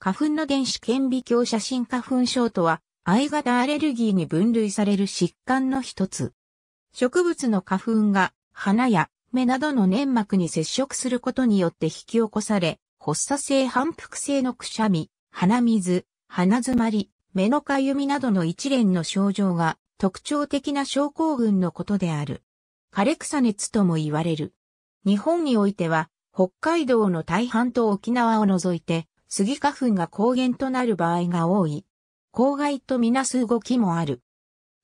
花粉の電子顕微鏡写真花粉症とは、I 型アレルギーに分類される疾患の一つ。植物の花粉が花や目などの粘膜に接触することによって引き起こされ、発作性反復性のくしゃみ、鼻水、鼻づまり、目のかゆみなどの一連の症状が特徴的な症候群のことである。枯れ草熱とも言われる。日本においては、北海道の大半と沖縄を除いて、スギ花粉が抗原となる場合が多い。公害とみなす動きもある。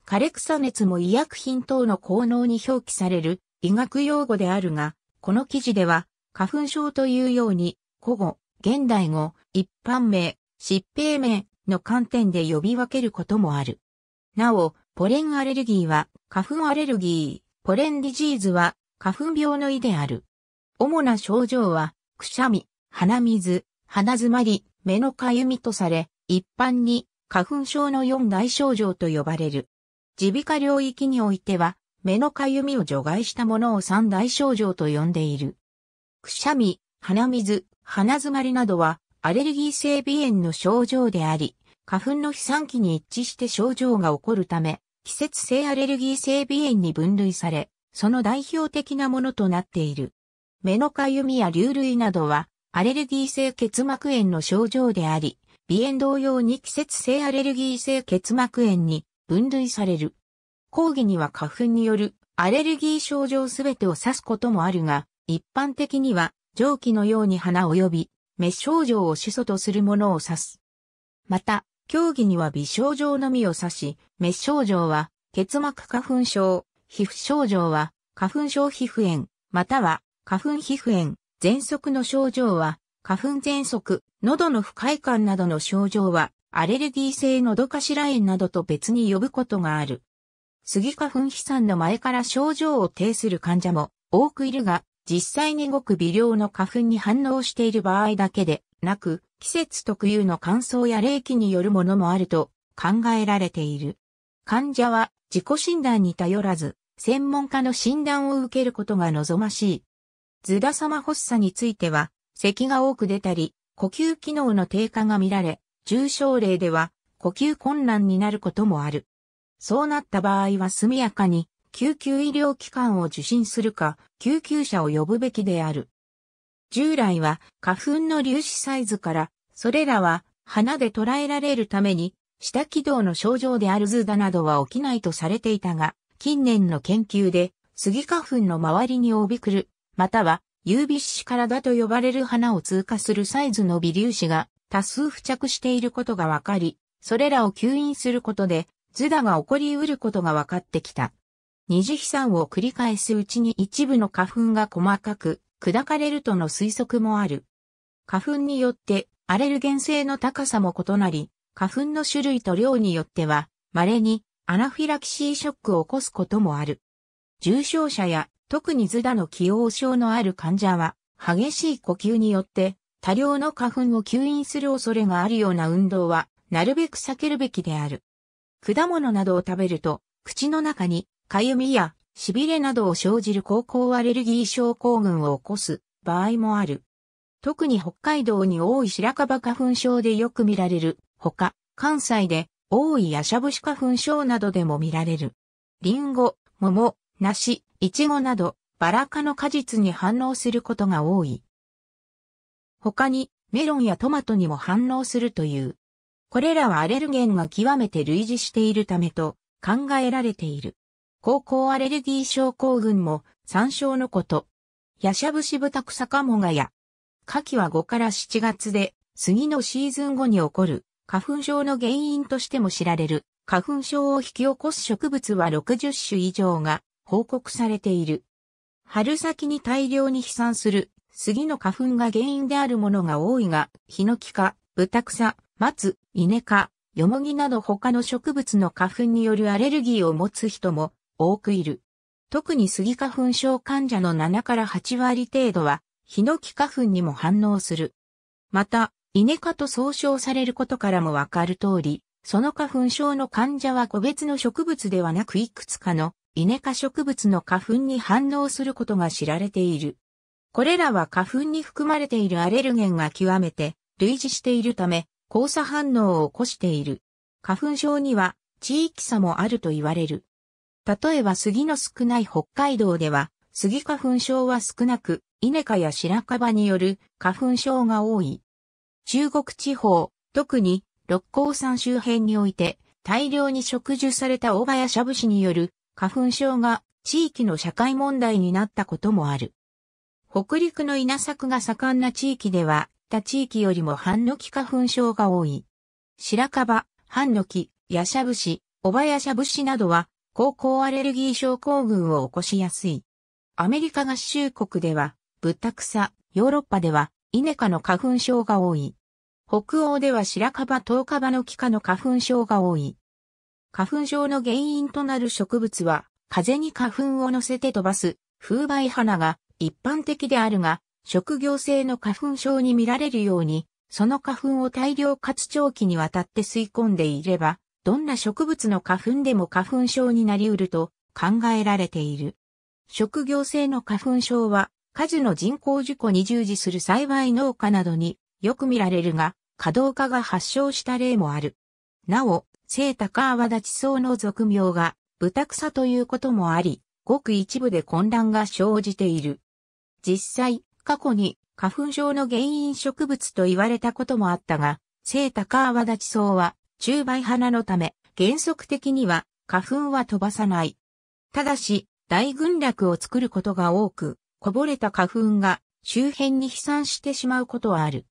枯れ草熱も医薬品等の効能に表記される医学用語であるが、この記事では、花粉症というように、古語、現代語、一般名、疾病名の観点で呼び分けることもある。なお、ポレンアレルギーは、花粉アレルギー、ポレンディジーズは、花粉病の意である。主な症状は、くしゃみ、鼻水、鼻詰まり、目のかゆみとされ、一般に花粉症の四大症状と呼ばれる。耳鼻科領域においては、目のかゆみを除外したものを三大症状と呼んでいる。くしゃみ、鼻水、鼻詰まりなどは、アレルギー性鼻炎の症状であり、花粉の飛散期に一致して症状が起こるため、季節性アレルギー性鼻炎に分類され、その代表的なものとなっている。目のかゆみや流類などは、アレルギー性結膜炎の症状であり、鼻炎同様に季節性アレルギー性結膜炎に分類される。講義には花粉によるアレルギー症状すべてを指すこともあるが、一般的には蒸気のように鼻及び滅症状を始祖とするものを指す。また、競技には微症状のみを指し、滅症状は結膜花粉症、皮膚症状は花粉症皮膚炎、または花粉皮膚炎、喘息の症状は、花粉喘息、喉の不快感などの症状は、アレルギー性のどかしら炎などと別に呼ぶことがある。スギ花粉飛散の前から症状を呈する患者も多くいるが、実際にごく微量の花粉に反応している場合だけでなく、季節特有の乾燥や冷気によるものもあると考えられている。患者は自己診断に頼らず、専門家の診断を受けることが望ましいズダ様発作については、咳が多く出たり、呼吸機能の低下が見られ、重症例では呼吸困難になることもある。そうなった場合は速やかに救急医療機関を受診するか、救急車を呼ぶべきである。従来は花粉の粒子サイズから、それらは花で捉えられるために、下気道の症状であるズーダなどは起きないとされていたが、近年の研究で、スギ花粉の周りに帯びくるまたは、有微子カラダと呼ばれる花を通過するサイズの微粒子が多数付着していることがわかり、それらを吸引することで、ズダが起こり得ることが分かってきた。二次飛散を繰り返すうちに一部の花粉が細かく砕かれるとの推測もある。花粉によってアレルゲン性の高さも異なり、花粉の種類と量によっては稀にアナフィラキシーショックを起こすこともある。重症者や特にズダの気応症のある患者は、激しい呼吸によって、多量の花粉を吸引する恐れがあるような運動は、なるべく避けるべきである。果物などを食べると、口の中に、かゆみや、痺れなどを生じる高校アレルギー症候群を起こす場合もある。特に北海道に多い白樺花粉症でよく見られる、ほか、関西で多いヤシャブシ花粉症などでも見られる。リンゴ、桃、梨、イチゴなど、バラ科の果実に反応することが多い。他に、メロンやトマトにも反応するという。これらはアレルゲンが極めて類似しているためと考えられている。高校アレルギー症候群も参照のこと。ヤシャブシブタクサカモガや。夏季は5から7月で、杉のシーズン後に起こる花粉症の原因としても知られる。花粉症を引き起こす植物は60種以上が報告されている。春先に大量に飛散する杉の花粉が原因であるものが多いが、ヒノキか、ブタクサ、松、イネ科、ヨモギなど他の植物の花粉によるアレルギーを持つ人も多くいる。特に杉花粉症患者の7から8割程度は、ヒノキ花粉にも反応する。また、イネ科と総称されることからもわかる通り、その花粉症の患者は個別の植物ではなくいくつかのイネ科植物の花粉に反応することが知られている。これらは花粉に含まれているアレルゲンが極めて類似しているため、交差反応を起こしている。花粉症には地域差もあると言われる。例えば杉の少ない北海道では、杉花粉症は少なく、イネ科や白樺による花粉症が多い。中国地方、特に六甲山周辺において、大量に植樹されたオバやシャブシによる花粉症が地域の社会問題になったこともある。北陸の稲作が盛んな地域では、他地域よりもハンノキ花粉症が多い。白樺、ハンノキ、ヤシャブシ、オバヤシャブシなどは、高校アレルギー症候群を起こしやすい。アメリカ合衆国では、ブタクサ、ヨーロッパでは、イネ科の花粉症が多い。北欧では白樺、トウカバの木科の花粉症が多い。花粉症の原因となる植物は、風に花粉を乗せて飛ばす風媒花が一般的であるが、職業性の花粉症に見られるように、その花粉を大量かつ長期にわたって吸い込んでいれば、どんな植物の花粉でも花粉症になりうると考えられている。職業性の花粉症は、数の人工事故に従事する栽培農家などによく見られるが、稼働化が発症した例もある。なお、聖高泡立ち層の俗名が、ブタクサということもあり、ごく一部で混乱が生じている。実際、過去に花粉症の原因植物と言われたこともあったが、聖高泡立ち層は、中梅花のため、原則的には花粉は飛ばさない。ただし、大群落を作ることが多く、こぼれた花粉が周辺に飛散してしまうことはある。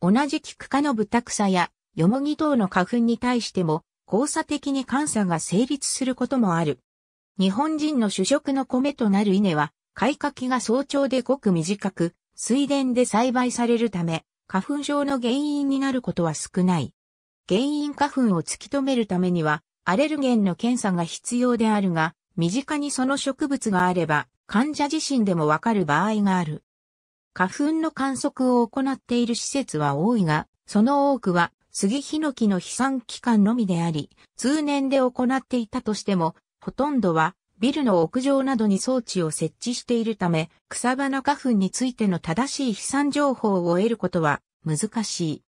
同じキク科のブタクサやヨモギ等の花粉に対しても交差的に監査が成立することもある。日本人の主食の米となる稲は、開花期が早朝でごく短く、水田で栽培されるため、花粉症の原因になることは少ない。原因花粉を突き止めるためには、アレルゲンの検査が必要であるが、身近にその植物があれば、患者自身でもわかる場合がある。花粉の観測を行っている施設は多いが、その多くは杉ヒノキの飛散期間のみであり、通年で行っていたとしても、ほとんどはビルの屋上などに装置を設置しているため、草花花粉についての正しい飛散情報を得ることは難しい。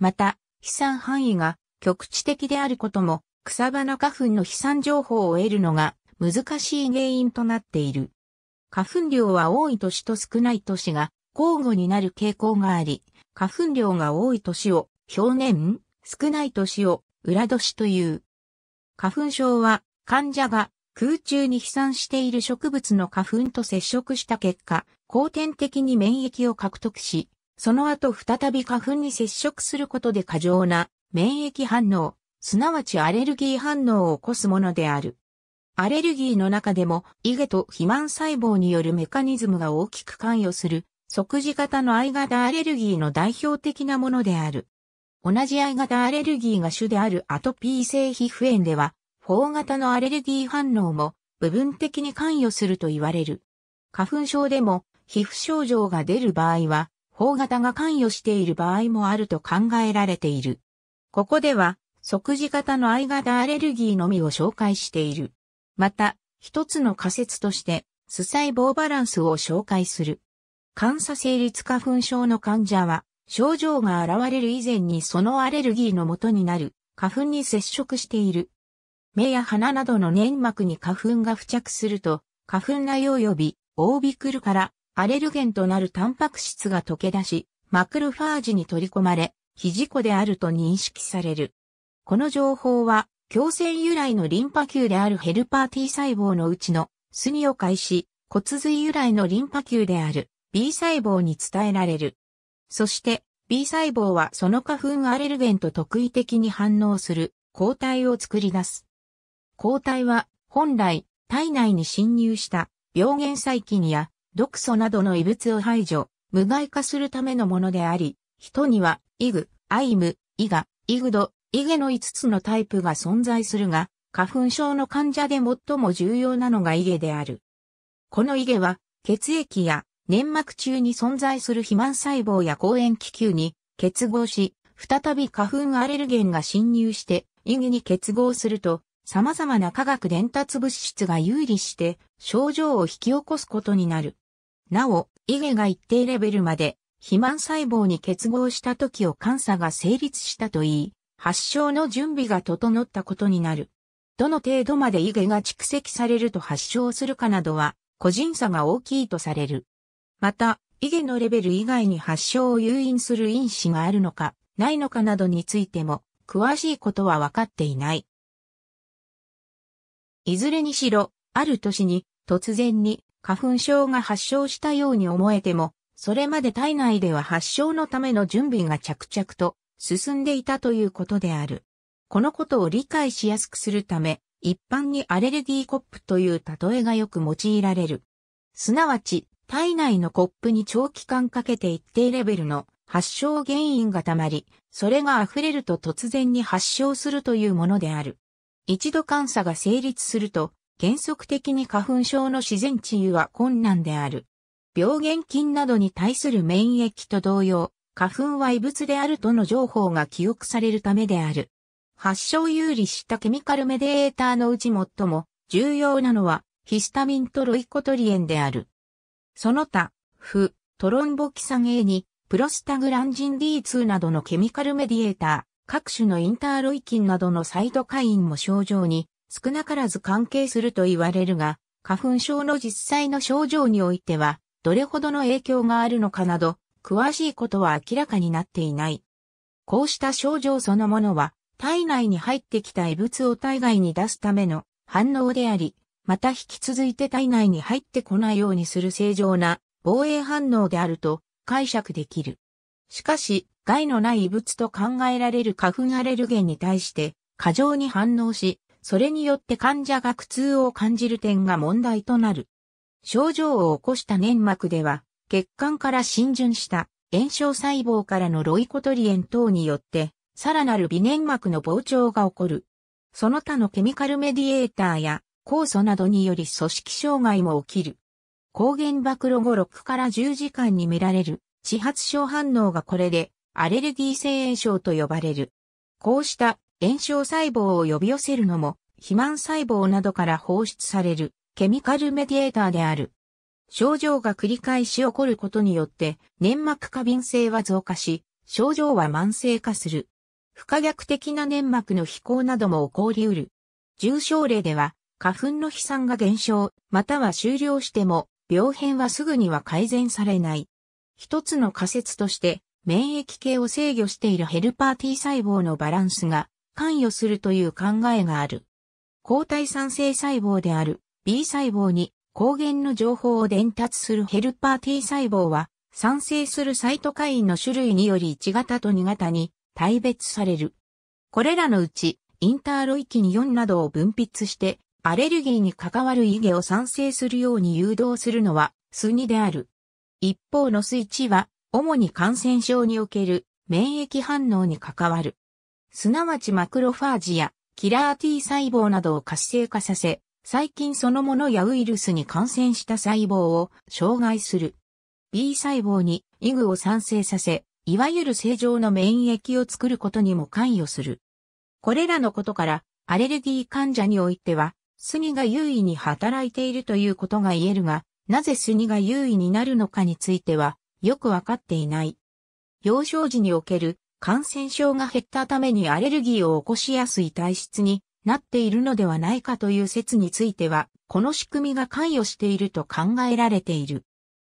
また、飛散範囲が局地的であることも、草花花粉の飛散情報を得るのが難しい原因となっている。花粉量は多い年と少ない年が交互になる傾向があり、花粉量が多い年を表面、少ない年を裏年という。花粉症は患者が空中に飛散している植物の花粉と接触した結果、後天的に免疫を獲得し、その後再び花粉に接触することで過剰な免疫反応、すなわちアレルギー反応を起こすものである。アレルギーの中でも、イゲと肥満細胞によるメカニズムが大きく関与する、即時型の I 型アレルギーの代表的なものである。同じ I 型アレルギーが主であるアトピー性皮膚炎では、4型のアレルギー反応も部分的に関与すると言われる。花粉症でも皮膚症状が出る場合は、4型が関与している場合もあると考えられている。ここでは、即時型の I 型アレルギーのみを紹介している。また、一つの仮説として、素細胞バランスを紹介する。感鎖成立花粉症の患者は、症状が現れる以前にそのアレルギーの元になる花粉に接触している。目や鼻などの粘膜に花粉が付着すると、花粉内及びオービクルからアレルゲンとなるタンパク質が溶け出し、マクロファージに取り込まれ、非事故であると認識される。この情報は、強制由来のリンパ球であるヘルパー T 細胞のうちのスニを介し、骨髄由来のリンパ球である B 細胞に伝えられる。そして、B 細胞はその花粉アレルゲンと特異的に反応する抗体を作り出す。抗体は本来体内に侵入した病原細菌や毒素などの異物を排除、無害化するためのものであり、人にはイグ、アイム、イガ、イグド、イゲの5つのタイプが存在するが、花粉症の患者で最も重要なのがイゲである。このイゲは血液や粘膜中に存在する肥満細胞や抗炎気球に結合し、再び花粉アレルゲンが侵入して意義に結合すると、様々な化学伝達物質が有利して症状を引き起こすことになる。なお、イゲが一定レベルまで肥満細胞に結合した時を監査が成立したといい、発症の準備が整ったことになる。どの程度までイゲが蓄積されると発症するかなどは個人差が大きいとされる。また、異議のレベル以外に発症を誘引する因子があるのか、ないのかなどについても、詳しいことは分かっていない。いずれにしろ、ある年に突然に花粉症が発症したように思えても、それまで体内では発症のための準備が着々と進んでいたということである。このことを理解しやすくするため、一般にアレルギーコップという例えがよく用いられる。すなわち、体内のコップに長期間かけて一定レベルの発症原因が溜まり、それが溢れると突然に発症するというものである。一度監査が成立すると、原則的に花粉症の自然治癒は困難である。病原菌などに対する免疫と同様、花粉は異物であるとの情報が記憶されるためである。発症有利したケミカルメディエーターのうち最も重要なのはヒスタミンとロイコトリエンである。その他、フ、トロンボキサゲーに、プロスタグランジン D2 などのケミカルメディエーター、各種のインターロイキンなどのサイドカインも症状に少なからず関係すると言われるが、花粉症の実際の症状においては、どれほどの影響があるのかなど、詳しいことは明らかになっていない。こうした症状そのものは、体内に入ってきた異物を体外に出すための反応であり、また引き続いて体内に入ってこないようにする正常な防衛反応であると解釈できる。しかし、害のない異物と考えられる花粉アレルゲンに対して過剰に反応し、それによって患者が苦痛を感じる点が問題となる。症状を起こした粘膜では、血管から浸潤した炎症細胞からのロイコトリエン等によって、さらなる微粘膜の膨張が起こる。その他のケミカルメディエーターや酵素などにより組織障害も起きる。抗原暴露後6から10時間に見られる、地発症反応がこれで、アレルギー性炎症と呼ばれる。こうした炎症細胞を呼び寄せるのも、肥満細胞などから放出される、ケミカルメディエーターである。症状が繰り返し起こることによって、粘膜過敏性は増加し、症状は慢性化する。不可逆的な粘膜の飛行なども起こりうる。重症例では、花粉の飛散が減少、または終了しても、病変はすぐには改善されない。一つの仮説として、免疫系を制御しているヘルパー T 細胞のバランスが関与するという考えがある。抗体酸性細胞である B 細胞に抗原の情報を伝達するヘルパー T 細胞は、酸性するサイトカインの種類により1型と2型に大別される。これらのうち、インターロイキン4などを分泌してアレルギーに関わるイゲを賛成するように誘導するのはスニである。一方のスイチは、主に感染症における免疫反応に関わる。すなわちマクロファージやキラー T 細胞などを活性化させ、細菌そのものやウイルスに感染した細胞を障害する。B 細胞にイグを産生させ、いわゆる正常の免疫を作ることにも関与する。これらのことから、アレルギー患者においては、杉が優位に働いているということが言えるが、なぜ杉が優位になるのかについては、よくわかっていない。幼少時における感染症が減ったためにアレルギーを起こしやすい体質になっているのではないかという説については、この仕組みが関与していると考えられている。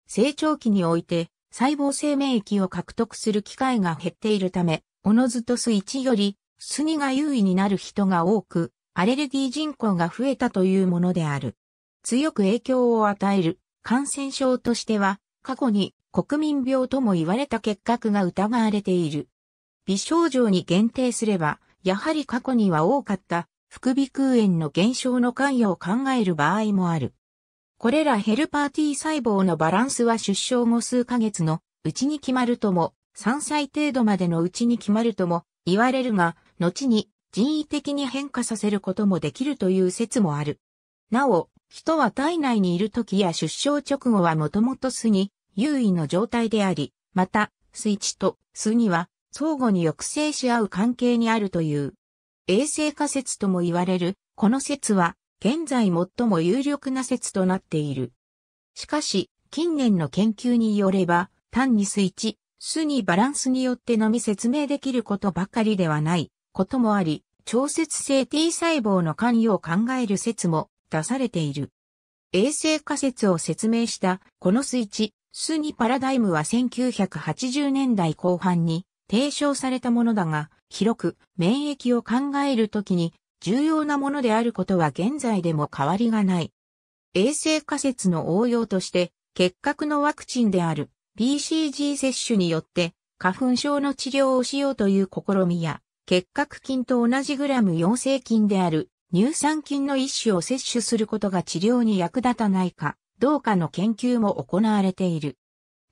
成長期において、細胞性免疫を獲得する機会が減っているため、おのずとスイッチより、杉が優位になる人が多くアレルギー人口が増えたというものである。強く影響を与える感染症としては、過去に国民病とも言われた結核が疑われている。微症状に限定すれば、やはり過去には多かった副鼻腔炎の減少の関与を考える場合もある。これらヘルパー T 細胞のバランスは出生後数ヶ月のうちに決まるとも、3歳程度までのうちに決まるとも言われるが、後に人為的に変化させることもできるという説もある。なお、人は体内にいる時や出生直後はもともと巣に優位の状態であり、また、水地と巣には相互に抑制し合う関係にあるという。衛生仮説とも言われる、この説は、現在最も有力な説となっている。しかし、近年の研究によれば、単に水地、巣にバランスによってのみ説明できることばかりではない、こともあり、調節性 T 細胞の関与を考える説も出されている。衛生仮説を説明したこのスイッチ、スニパラダイムは1980年代後半に提唱されたものだが、広く免疫を考えるときに重要なものであることは現在でも変わりがない。衛生仮説の応用として、結核のワクチンである BCG 接種によって花粉症の治療をしようという試みや、結核菌と同じグラム陽性菌である乳酸菌の一種を摂取することが治療に役立たないかどうかの研究も行われている。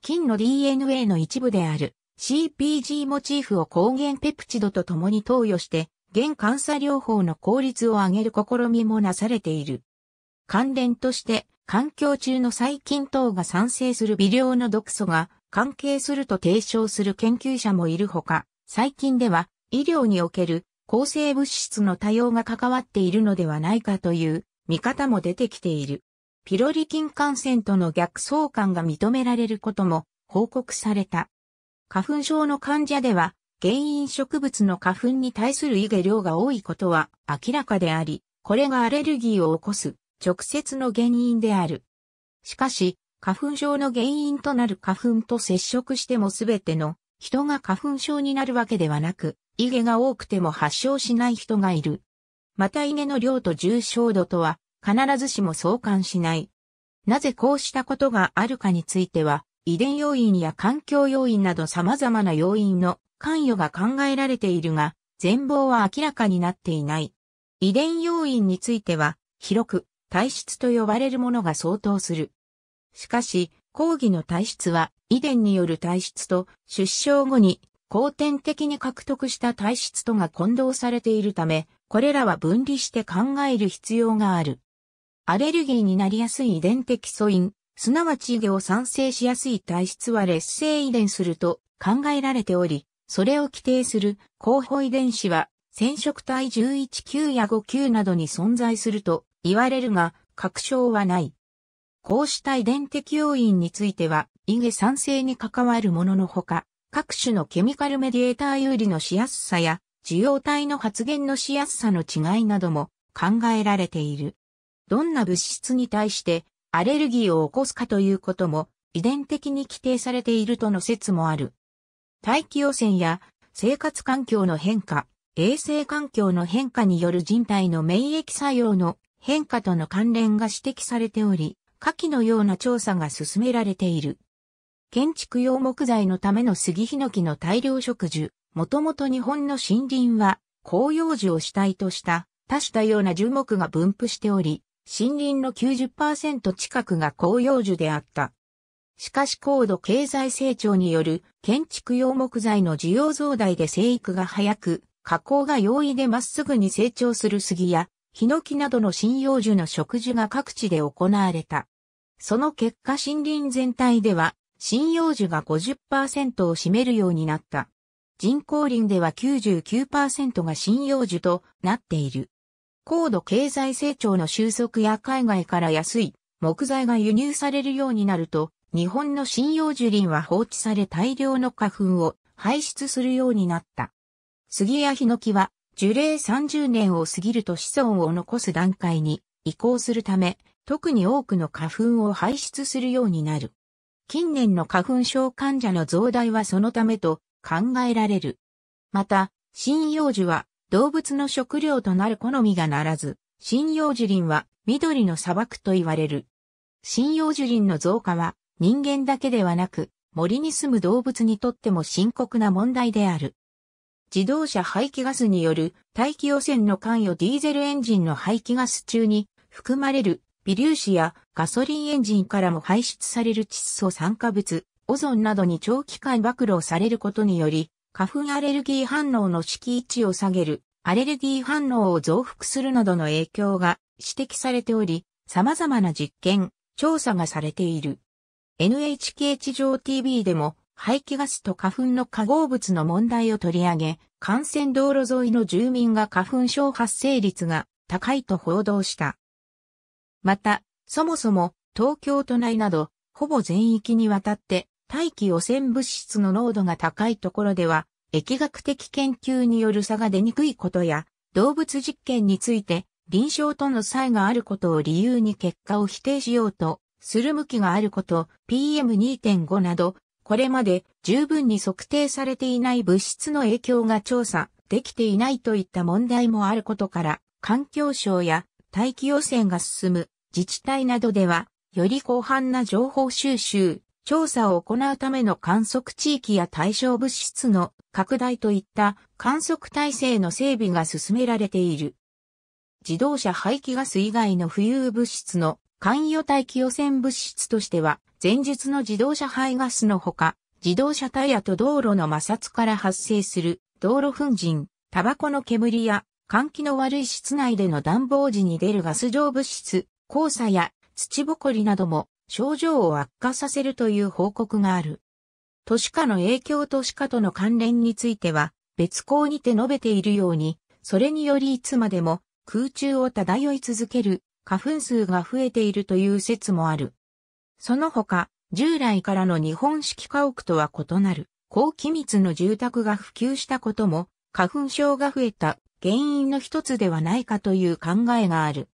菌の DNA の一部である CPG モチーフを抗原ペプチドと共に投与して、現監査療法の効率を上げる試みもなされている。関連として、環境中の細菌等が産生する微量の毒素が関係すると提唱する研究者もいるほか、最近では医療における抗生物質の多様が関わっているのではないかという見方も出てきている。ピロリ菌感染との逆相関が認められることも報告された。花粉症の患者では、原因植物の花粉に対する胃下量が多いことは明らかであり、これがアレルギーを起こす直接の原因である。しかし、花粉症の原因となる花粉と接触してもすべての人が花粉症になるわけではなく、イゲが多くても発症しない人がいる。またイゲの量と重症度とは必ずしも相関しない。なぜこうしたことがあるかについては、遺伝要因や環境要因など様々な要因の関与が考えられているが、全貌は明らかになっていない。遺伝要因については、広く体質と呼ばれるものが相当する。しかし、抗議の体質は遺伝による体質と出生後に後天的に獲得した体質とが混同されているため、これらは分離して考える必要がある。アレルギーになりやすい遺伝的素因、すなわち異を産生しやすい体質は劣性遺伝すると考えられており、それを規定する候補遺伝子は染色体119や59などに存在すると言われるが、確証はない。こうした遺伝的要因については、インゲ酸性に関わるもののほか、各種のケミカルメディエーター有利のしやすさや、受容体の発現のしやすさの違いなども考えられている。どんな物質に対してアレルギーを起こすかということも遺伝的に規定されているとの説もある。大気汚染や生活環境の変化、衛生環境の変化による人体の免疫作用の変化との関連が指摘されており、下記のような調査が進められている。建築用木材のための杉ヒノキの大量植樹、もともと日本の森林は広葉樹を主体とした多種多様な樹木が分布しており、森林の90%近くが広葉樹であった。しかし高度経済成長による建築用木材の需要増大で生育が早く、加工が容易でまっすぐに成長する杉や、ヒノキなどの針葉樹の植樹が各地で行われた。その結果森林全体では針葉樹が50%を占めるようになった。人工林では99%が針葉樹となっている。高度経済成長の収束や海外から安い木材が輸入されるようになると、日本の針葉樹林は放置され大量の花粉を排出するようになった。杉やヒノキは樹齢30年を過ぎると子孫を残す段階に移行するため、特に多くの花粉を排出するようになる。近年の花粉症患者の増大はそのためと考えられる。また、針葉樹は動物の食料となる好みがならず、針葉樹林は緑の砂漠と言われる。針葉樹林の増加は人間だけではなく森に住む動物にとっても深刻な問題である。自動車排気ガスによる大気汚染の関与ディーゼルエンジンの排気ガス中に含まれる微粒子やガソリンエンジンからも排出される窒素酸化物、オゾンなどに長期間暴露されることにより、花粉アレルギー反応の敷位置を下げる、アレルギー反応を増幅するなどの影響が指摘されており、様々な実験、調査がされている。NHK 地上 TV でも、排気ガスと花粉の化合物の問題を取り上げ、幹線道路沿いの住民が花粉症発生率が高いと報道した。また、そもそも東京都内など、ほぼ全域にわたって大気汚染物質の濃度が高いところでは、疫学的研究による差が出にくいことや、動物実験について臨床との差異があることを理由に結果を否定しようとする向きがあること、PM2.5 など、これまで十分に測定されていない物質の影響が調査できていないといった問題もあることから、環境省や大気汚染が進む自治体などでは、より広範な情報収集、調査を行うための観測地域や対象物質の拡大といった観測体制の整備が進められている。自動車排気ガス以外の浮遊物質の関与大気汚染物質としては、前述の自動車排ガスのほか、自動車タイヤと道路の摩擦から発生する道路粉塵、タバコの煙や換気の悪い室内での暖房時に出るガス状物質、黄砂や土ぼこりなども症状を悪化させるという報告がある。都市化の影響都市化との関連については別項にて述べているように、それによりいつまでも空中を漂い続ける花粉数が増えているという説もある。その他、従来からの日本式家屋とは異なる高機密の住宅が普及したことも花粉症が増えた原因の一つではないかという考えがある。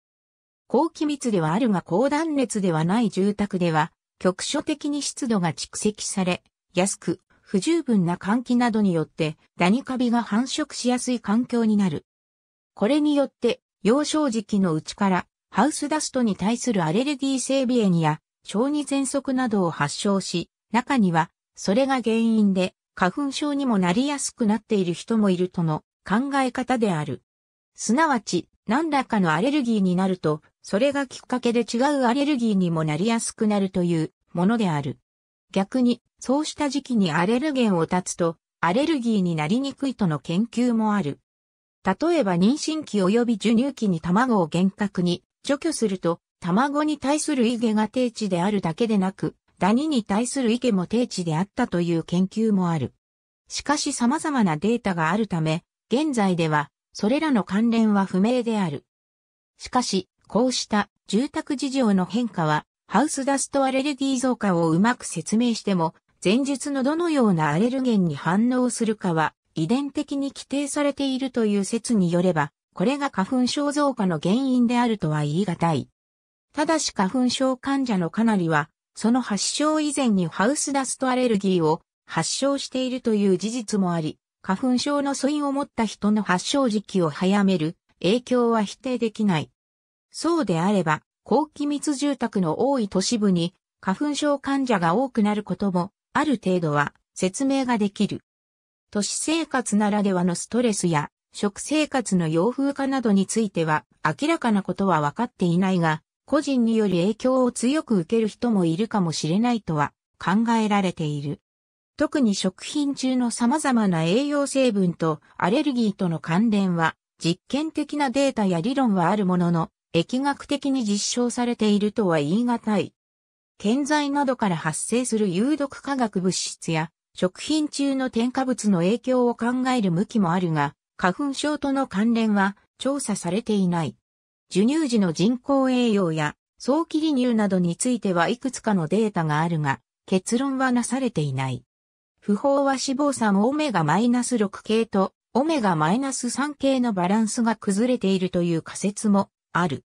高気密ではあるが高断熱ではない住宅では、局所的に湿度が蓄積され、安く、不十分な換気などによって、ダニカビが繁殖しやすい環境になる。これによって、幼少時期のうちから、ハウスダストに対するアレルギー性鼻炎や、小児喘息などを発症し、中には、それが原因で、花粉症にもなりやすくなっている人もいるとの考え方である。すなわち、何らかのアレルギーになると、それがきっかけで違うアレルギーにもなりやすくなるというものである。逆に、そうした時期にアレルゲンを断つと、アレルギーになりにくいとの研究もある。例えば妊娠期及び授乳期に卵を厳格に除去すると、卵に対するイゲが低値であるだけでなく、ダニに対するイゲも低値であったという研究もある。しかし様々なデータがあるため、現在では、それらの関連は不明である。しかし、こうした住宅事情の変化は、ハウスダストアレルギー増加をうまく説明しても、前述のどのようなアレルゲンに反応するかは、遺伝的に規定されているという説によれば、これが花粉症増加の原因であるとは言い難い。ただし花粉症患者のかなりは、その発症以前にハウスダストアレルギーを発症しているという事実もあり、花粉症の素因を持った人の発症時期を早める影響は否定できない。そうであれば、高機密住宅の多い都市部に花粉症患者が多くなることも、ある程度は説明ができる。都市生活ならではのストレスや食生活の洋風化などについては明らかなことは分かっていないが、個人により影響を強く受ける人もいるかもしれないとは考えられている。特に食品中の様々な栄養成分とアレルギーとの関連は実験的なデータや理論はあるものの、疫学的に実証されているとは言い難い。建材などから発生する有毒化学物質や食品中の添加物の影響を考える向きもあるが、花粉症との関連は調査されていない。授乳時の人工栄養や早期離乳などについてはいくつかのデータがあるが、結論はなされていない。不飽は脂肪酸オメガ -6 系とオメガ -3 系のバランスが崩れているという仮説もある。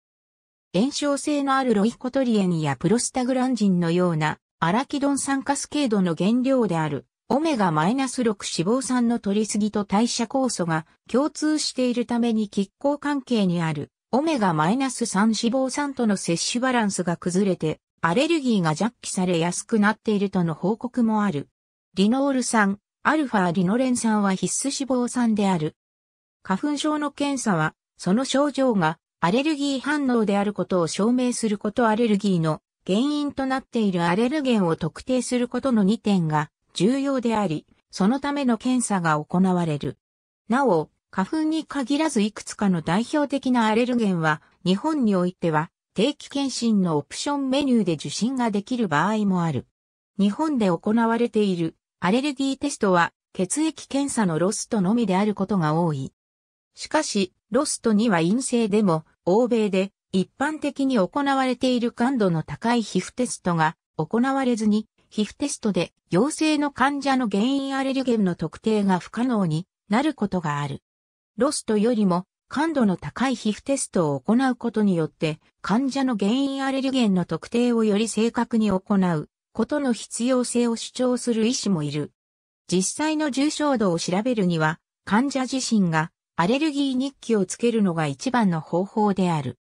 炎症性のあるロイコトリエンやプロスタグランジンのようなアラキドン酸カスケードの原料であるオメガ -6 脂肪酸の取りすぎと代謝酵素が共通しているために拮抗関係にあるオメガ -3 脂肪酸との摂取バランスが崩れてアレルギーが弱気されやすくなっているとの報告もある。リノール酸、アルファリノレン酸は必須脂肪酸である。花粉症の検査はその症状がアレルギー反応であることを証明することアレルギーの原因となっているアレルゲンを特定することの2点が重要であり、そのための検査が行われる。なお、花粉に限らずいくつかの代表的なアレルゲンは、日本においては定期検診のオプションメニューで受診ができる場合もある。日本で行われているアレルギーテストは血液検査のロストのみであることが多い。しかし、ロストには陰性でも、欧米で一般的に行われている感度の高い皮膚テストが行われずに、皮膚テストで陽性の患者の原因アレルゲンの特定が不可能になることがある。ロストよりも感度の高い皮膚テストを行うことによって患者の原因アレルゲンの特定をより正確に行うことの必要性を主張する医師もいる。実際の重症度を調べるには患者自身がアレルギー日記をつけるのが一番の方法である。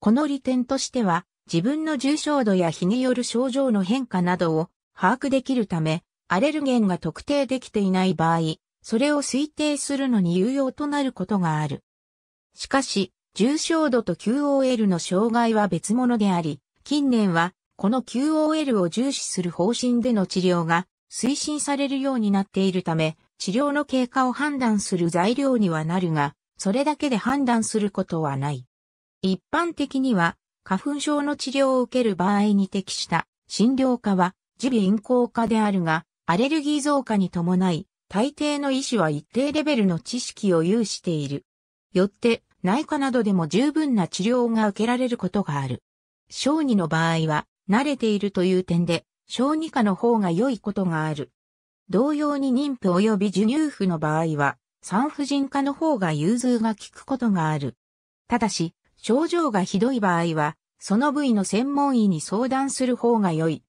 この利点としては、自分の重症度や日による症状の変化などを把握できるため、アレルゲンが特定できていない場合、それを推定するのに有用となることがある。しかし、重症度と QOL の障害は別物であり、近年はこの QOL を重視する方針での治療が推進されるようになっているため、治療の経過を判断する材料にはなるが、それだけで判断することはない。一般的には、花粉症の治療を受ける場合に適した診療科は耳鼻咽喉科であるが、アレルギー増加に伴い、大抵の医師は一定レベルの知識を有している。よって、内科などでも十分な治療が受けられることがある。小児の場合は、慣れているという点で、小児科の方が良いことがある。同様に妊婦及び授乳婦の場合は、産婦人科の方が融通が効くことがある。ただし、症状がひどい場合は、その部位の専門医に相談する方が良い。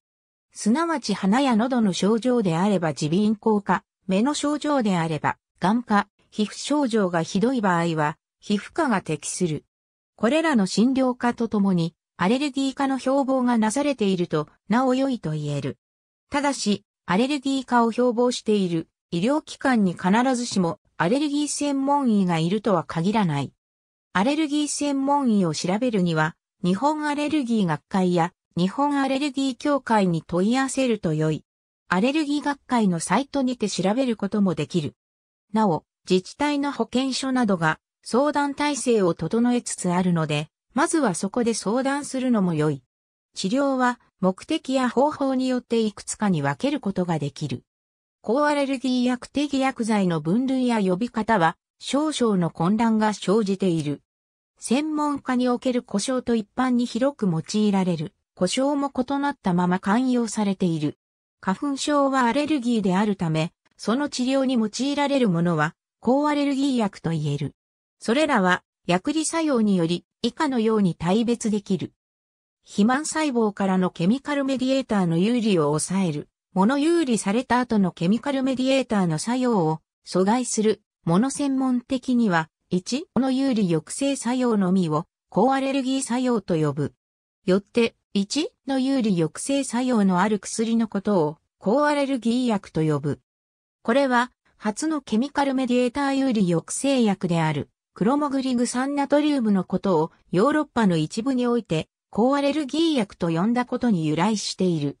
すなわち鼻や喉の症状であれば耳鼻咽喉科、目の症状であれば、眼科、皮膚症状がひどい場合は、皮膚科が適する。これらの診療科とともに、アレルギー科の標榜がなされていると、なお良いと言える。ただし、アレルギー化を標榜している医療機関に必ずしもアレルギー専門医がいるとは限らない。アレルギー専門医を調べるには、日本アレルギー学会や日本アレルギー協会に問い合わせると良い。アレルギー学会のサイトにて調べることもできる。なお、自治体の保健所などが相談体制を整えつつあるので、まずはそこで相談するのも良い。治療は目的や方法によっていくつかに分けることができる。抗アレルギー薬的薬剤の分類や呼び方は少々の混乱が生じている。専門家における故障と一般に広く用いられる故障も異なったまま寛容されている。花粉症はアレルギーであるため、その治療に用いられるものは抗アレルギー薬と言える。それらは薬理作用により以下のように大別できる。肥満細胞からのケミカルメディエーターの有利を抑える、物有利された後のケミカルメディエーターの作用を阻害する、物専門的には、1、物有利抑制作用のみを、高アレルギー作用と呼ぶ。よって、1の有利抑制作用のある薬のことを、抗アレルギー薬と呼ぶ。これは、初のケミカルメディエーター有利抑制薬である、クロモグリグ酸ナトリウムのことを、ヨーロッパの一部において、抗アレルギー薬と呼んだことに由来している。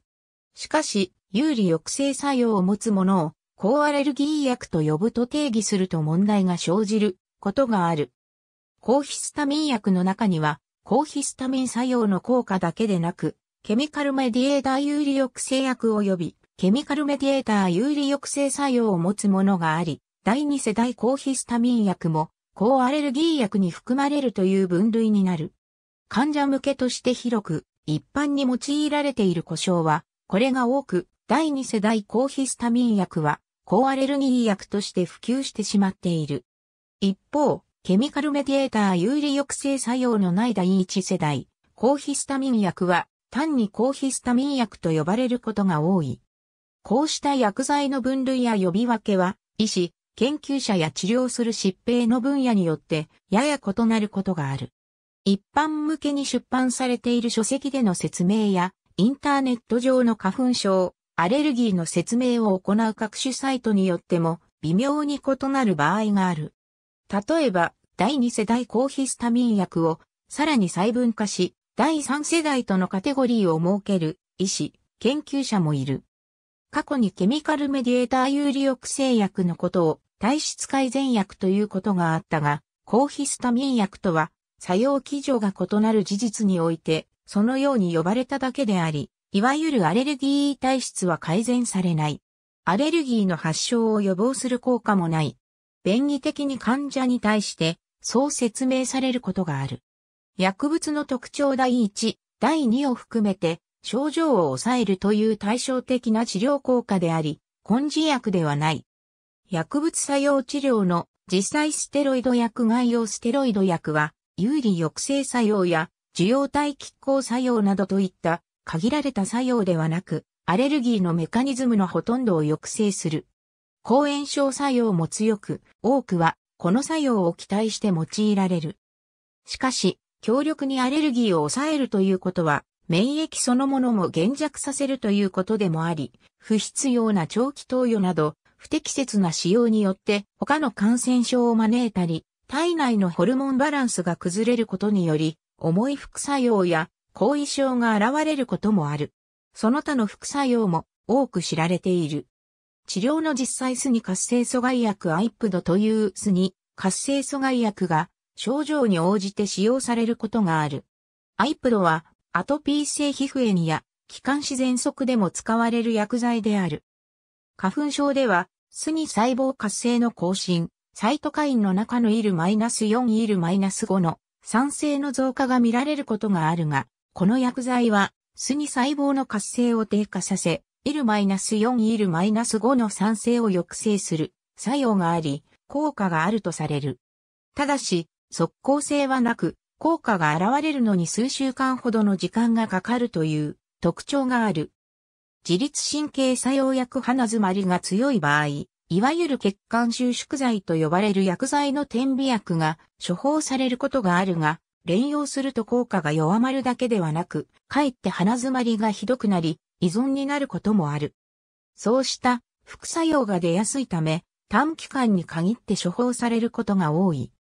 しかし、有利抑制作用を持つものを抗アレルギー薬と呼ぶと定義すると問題が生じることがある。抗ヒスタミン薬の中には、抗ヒスタミン作用の効果だけでなく、ケミカルメディエーター有利抑制薬及び、ケミカルメディエーター有利抑制作用を持つものがあり、第2世代抗ヒスタミン薬も、抗アレルギー薬に含まれるという分類になる。患者向けとして広く一般に用いられている故障は、これが多く、第2世代抗ヒスタミン薬は、抗アレルギー薬として普及してしまっている。一方、ケミカルメディエーター有利抑制作用のない第1世代、抗ヒスタミン薬は、単に抗ヒスタミン薬と呼ばれることが多い。こうした薬剤の分類や呼び分けは、医師、研究者や治療する疾病の分野によって、やや異なることがある。一般向けに出版されている書籍での説明や、インターネット上の花粉症、アレルギーの説明を行う各種サイトによっても微妙に異なる場合がある。例えば、第2世代抗ヒスタミン薬をさらに細分化し、第3世代とのカテゴリーを設ける医師、研究者もいる。過去にケミカルメディエーター有利抑制薬のことを体質改善薬ということがあったが、抗ヒスタミン薬とは作用基準が異なる事実において、そのように呼ばれただけであり、いわゆるアレルギー体質は改善されない。アレルギーの発症を予防する効果もない。便宜的に患者に対して、そう説明されることがある。薬物の特徴第1、第2を含めて、症状を抑えるという対照的な治療効果であり、根治薬ではない。薬物作用治療の実際ステロイド薬外用ステロイド薬は有利抑制作用や受容体拮抗作用などといった限られた作用ではなく、アレルギーのメカニズムのほとんどを抑制する。抗炎症作用も強く、多くはこの作用を期待して用いられる。しかし、強力にアレルギーを抑えるということは、免疫そのものも減弱させるということでもあり、不必要な長期投与など、不適切な使用によって他の感染症を招いたり、体内のホルモンバランスが崩れることにより、重い副作用や後遺症が現れることもある。その他の副作用も多く知られている。治療の実際スニ活性阻害薬アイプドというスニ活性阻害薬が症状に応じて使用されることがある。アイプドはアトピー性皮膚炎や気管支喘息でも使われる薬剤である。花粉症ではスニ細胞活性の更新、サイトカインの中の i l 4ナス5の酸性の増加が見られることがあるが、この薬剤は、スに細胞の活性を低下させ、i l 4ナス5の酸性を抑制する作用があり、効果があるとされる。ただし、即効性はなく、効果が現れるのに数週間ほどの時間がかかるという特徴がある。自律神経作用薬鼻詰まりが強い場合、いわゆる血管収縮剤と呼ばれる薬剤の点鼻薬が処方されることがあるが、連用すると効果が弱まるだけではなく、かえって鼻づまりがひどくなり、依存になることもある。そうした副作用が出やすいため、短期間に限って処方されることが多い。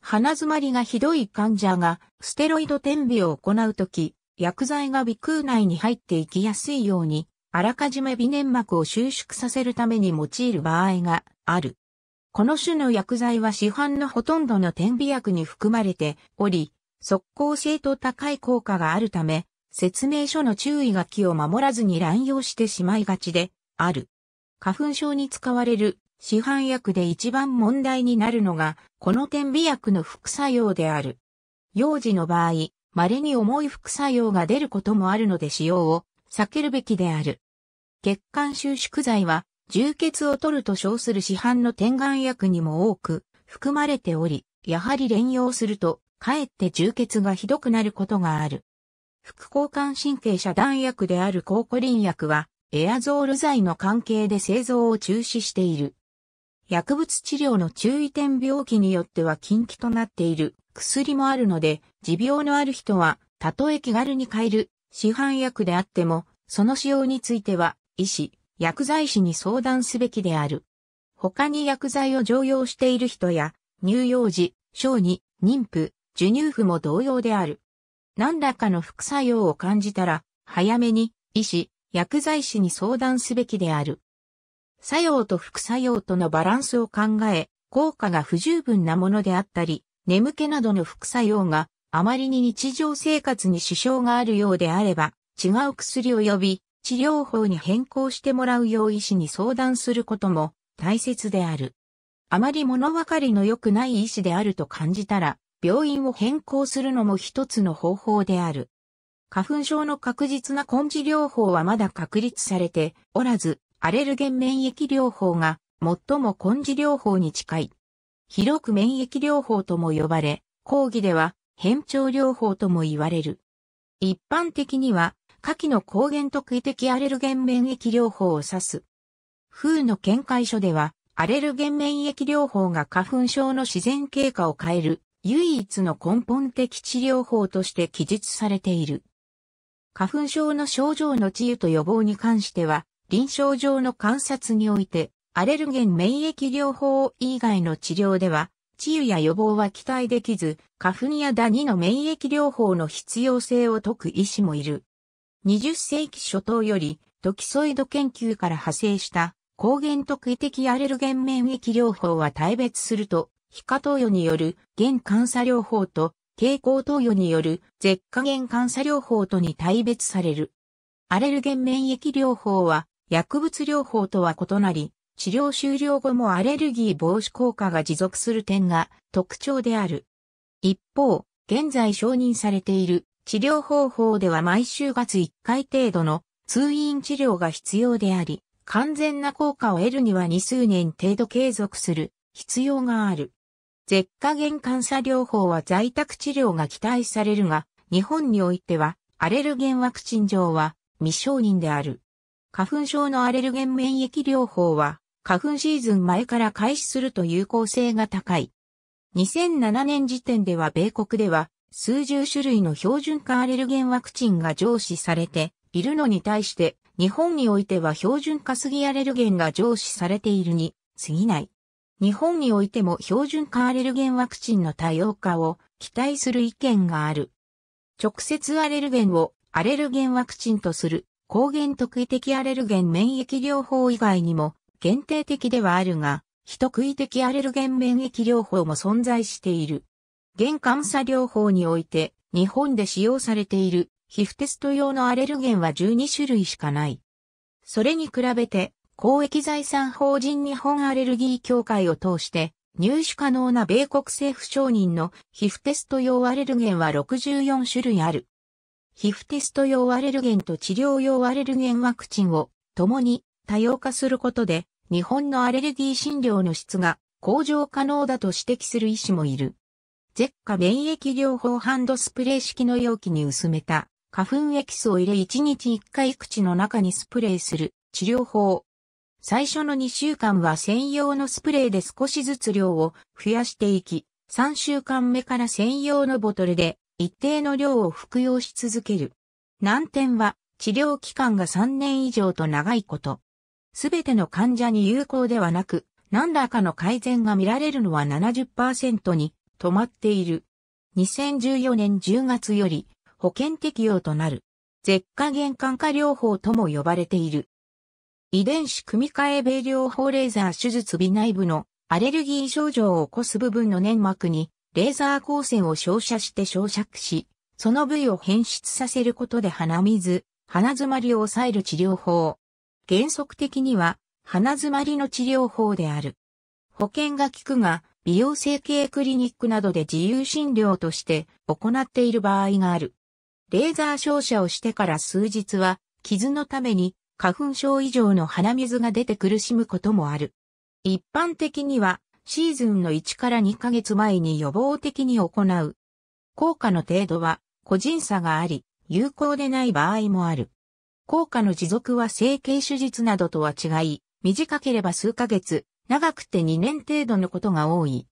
鼻づまりがひどい患者がステロイド点鼻を行うとき、薬剤が鼻腔内に入っていきやすいようにあらかじめ微粘膜を収縮させるために用いる場合がある。この種の薬剤は市販のほとんどの点鼻薬に含まれており、即効性と高い効果があるため、説明書の注意書きを守らずに乱用してしまいがちである。花粉症に使われる市販薬で一番問題になるのが、この点鼻薬の副作用である。幼児の場合、稀に重い副作用が出ることもあるので使用を避けるべきである。血管収縮剤は、充血を取ると称する市販の点眼薬にも多く含まれており、やはり連用すると、かえって充血がひどくなることがある。副交感神経遮断薬である抗コリン薬は、エアゾール剤の関係で製造を中止している。薬物治療の注意点病気によっては禁忌となっている薬もあるので、持病のある人は、たとえ気軽に買える市販薬であっても、その使用については医師、薬剤師に相談すべきである。他に薬剤を常用している人や、乳幼児、小児、妊婦、授乳婦も同様である。何らかの副作用を感じたら、早めに、医師、薬剤師に相談すべきである。作用と副作用とのバランスを考え、効果が不十分なものであったり、眠気などの副作用があまりに日常生活に支障があるようであれば、違う薬を呼び、治療法に変更してもらうよう医師に相談することも大切である。あまり物分かりの良くない医師であると感じたら、病院を変更するのも一つの方法である。花粉症の確実な根治療法はまだ確立されておらず、アレルゲン免疫療法が最も根治療法に近い。広く免疫療法とも呼ばれ、講義では変調療法とも言われる。一般的には下記の抗原特異的アレルゲン免疫療法を指す。風の見解書では、アレルゲン免疫療法が花粉症の自然経過を変える唯一の根本的治療法として記述されている。花粉症の症状の治癒と予防に関しては、臨床上の観察において、アレルゲン免疫療法以外の治療では、治癒や予防は期待できず、花粉やダニの免疫療法の必要性を説く医師もいる。20世紀初頭より、トキソイド研究から派生した、抗原特異的アレルゲン免疫療法は大別すると、皮下投与による原感作療法と、蛍光投与による舌下原感作療法とに大別される。アレルゲン免疫療法は、薬物療法とは異なり、治療終了後もアレルギー防止効果が持続する点が特徴である。一方、現在承認されている治療方法では毎週月1回程度の通院治療が必要であり、完全な効果を得るには2数年程度継続する必要がある。舌下減感作療法は在宅治療が期待されるが、日本においてはアレルゲンワクチン上は未承認である。花粉症のアレルゲン免疫療法は花粉シーズン前から開始すると有効性が高い。2007年時点では米国では数十種類の標準化アレルゲンワクチンが上司されているのに対して、日本においては標準化すぎアレルゲンが上司されているに過ぎない。日本においても標準化アレルゲンワクチンの多様化を期待する意見がある。直接アレルゲンをアレルゲンワクチンとする抗原特異的アレルゲン免疫療法以外にも限定的ではあるが、非特異的アレルゲン免疫療法も存在している。現監作療法において、日本で使用されている皮膚テスト用のアレルゲンは12種類しかない。それに比べて、公益財産法人日本アレルギー協会を通して、入手可能な米国政府承認の皮膚テスト用アレルゲンは64種類ある。皮膚テスト用アレルゲンと治療用アレルゲンワクチンを共に多様化することで、日本のアレルギー診療の質が向上可能だと指摘する医師もいる。舌下免疫療法ハンドスプレー式の容器に薄めた花粉エキスを入れ1日1回口の中にスプレーする治療法。最初の2週間は専用のスプレーで少しずつ量を増やしていき、3週間目から専用のボトルで一定の量を服用し続ける。難点は治療期間が3年以上と長いこと。すべての患者に有効ではなく、何らかの改善が見られるのは70%に止まっている。2014年10月より保険適用となる。舌下玄関化療法とも呼ばれている。遺伝子組み換え米療法レーザー手術微内部のアレルギー症状を起こす部分の粘膜にレーザー光線を照射して照射し、その部位を変質させることで鼻水、鼻詰まりを抑える治療法。原則的には鼻詰まりの治療法である。保険が効くが、美容整形クリニックなどで自由診療として行っている場合がある。レーザー照射をしてから数日は、傷のために花粉症以上の鼻水が出て苦しむこともある。一般的には、シーズンの1から2ヶ月前に予防的に行う。効果の程度は個人差があり、有効でない場合もある。効果の持続は整形手術などとは違い、短ければ数ヶ月、長くて2年程度のことが多い。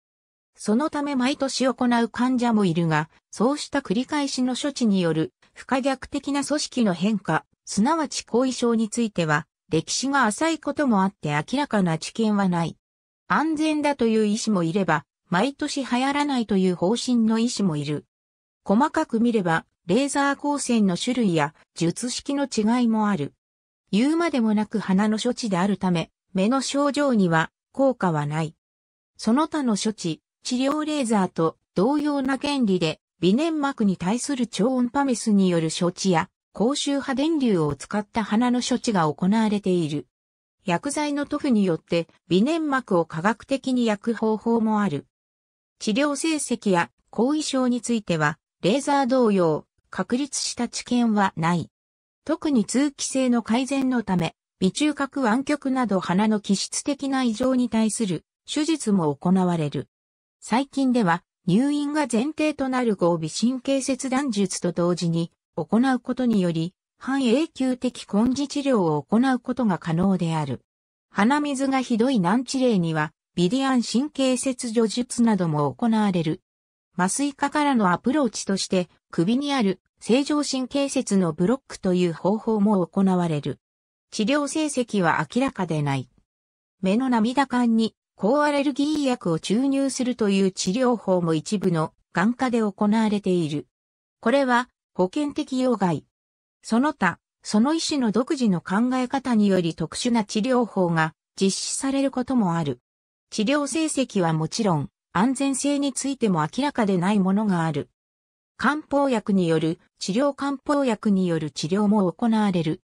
そのため毎年行う患者もいるが、そうした繰り返しの処置による不可逆的な組織の変化、すなわち後遺症については、歴史が浅いこともあって明らかな知見はない。安全だという医師もいれば、毎年流行らないという方針の医師もいる。細かく見れば、レーザー光線の種類や術式の違いもある。言うまでもなく鼻の処置であるため、目の症状には効果はない。その他の処置、治療レーザーと同様な原理で、微粘膜に対する超音波メスによる処置や、高周波電流を使った鼻の処置が行われている。薬剤の塗布によって微粘膜を科学的に焼く方法もある。治療成績や後遺症については、レーザー同様、確立した知見はない。特に通気性の改善のため、微中核湾曲など鼻の気質的な異常に対する手術も行われる。最近では入院が前提となる合微神経切断術と同時に行うことにより半永久的根治治療を行うことが可能である。鼻水がひどい難治例にはビィアン神経切除術なども行われる。麻酔科からのアプローチとして首にある正常神経節のブロックという方法も行われる。治療成績は明らかでない。目の涙管に抗アレルギー薬を注入するという治療法も一部の眼科で行われている。これは保険適用外。その他、その医師の独自の考え方により特殊な治療法が実施されることもある。治療成績はもちろん、安全性についても明らかでないものがある。漢方薬による、治療漢方薬による治療も行われる。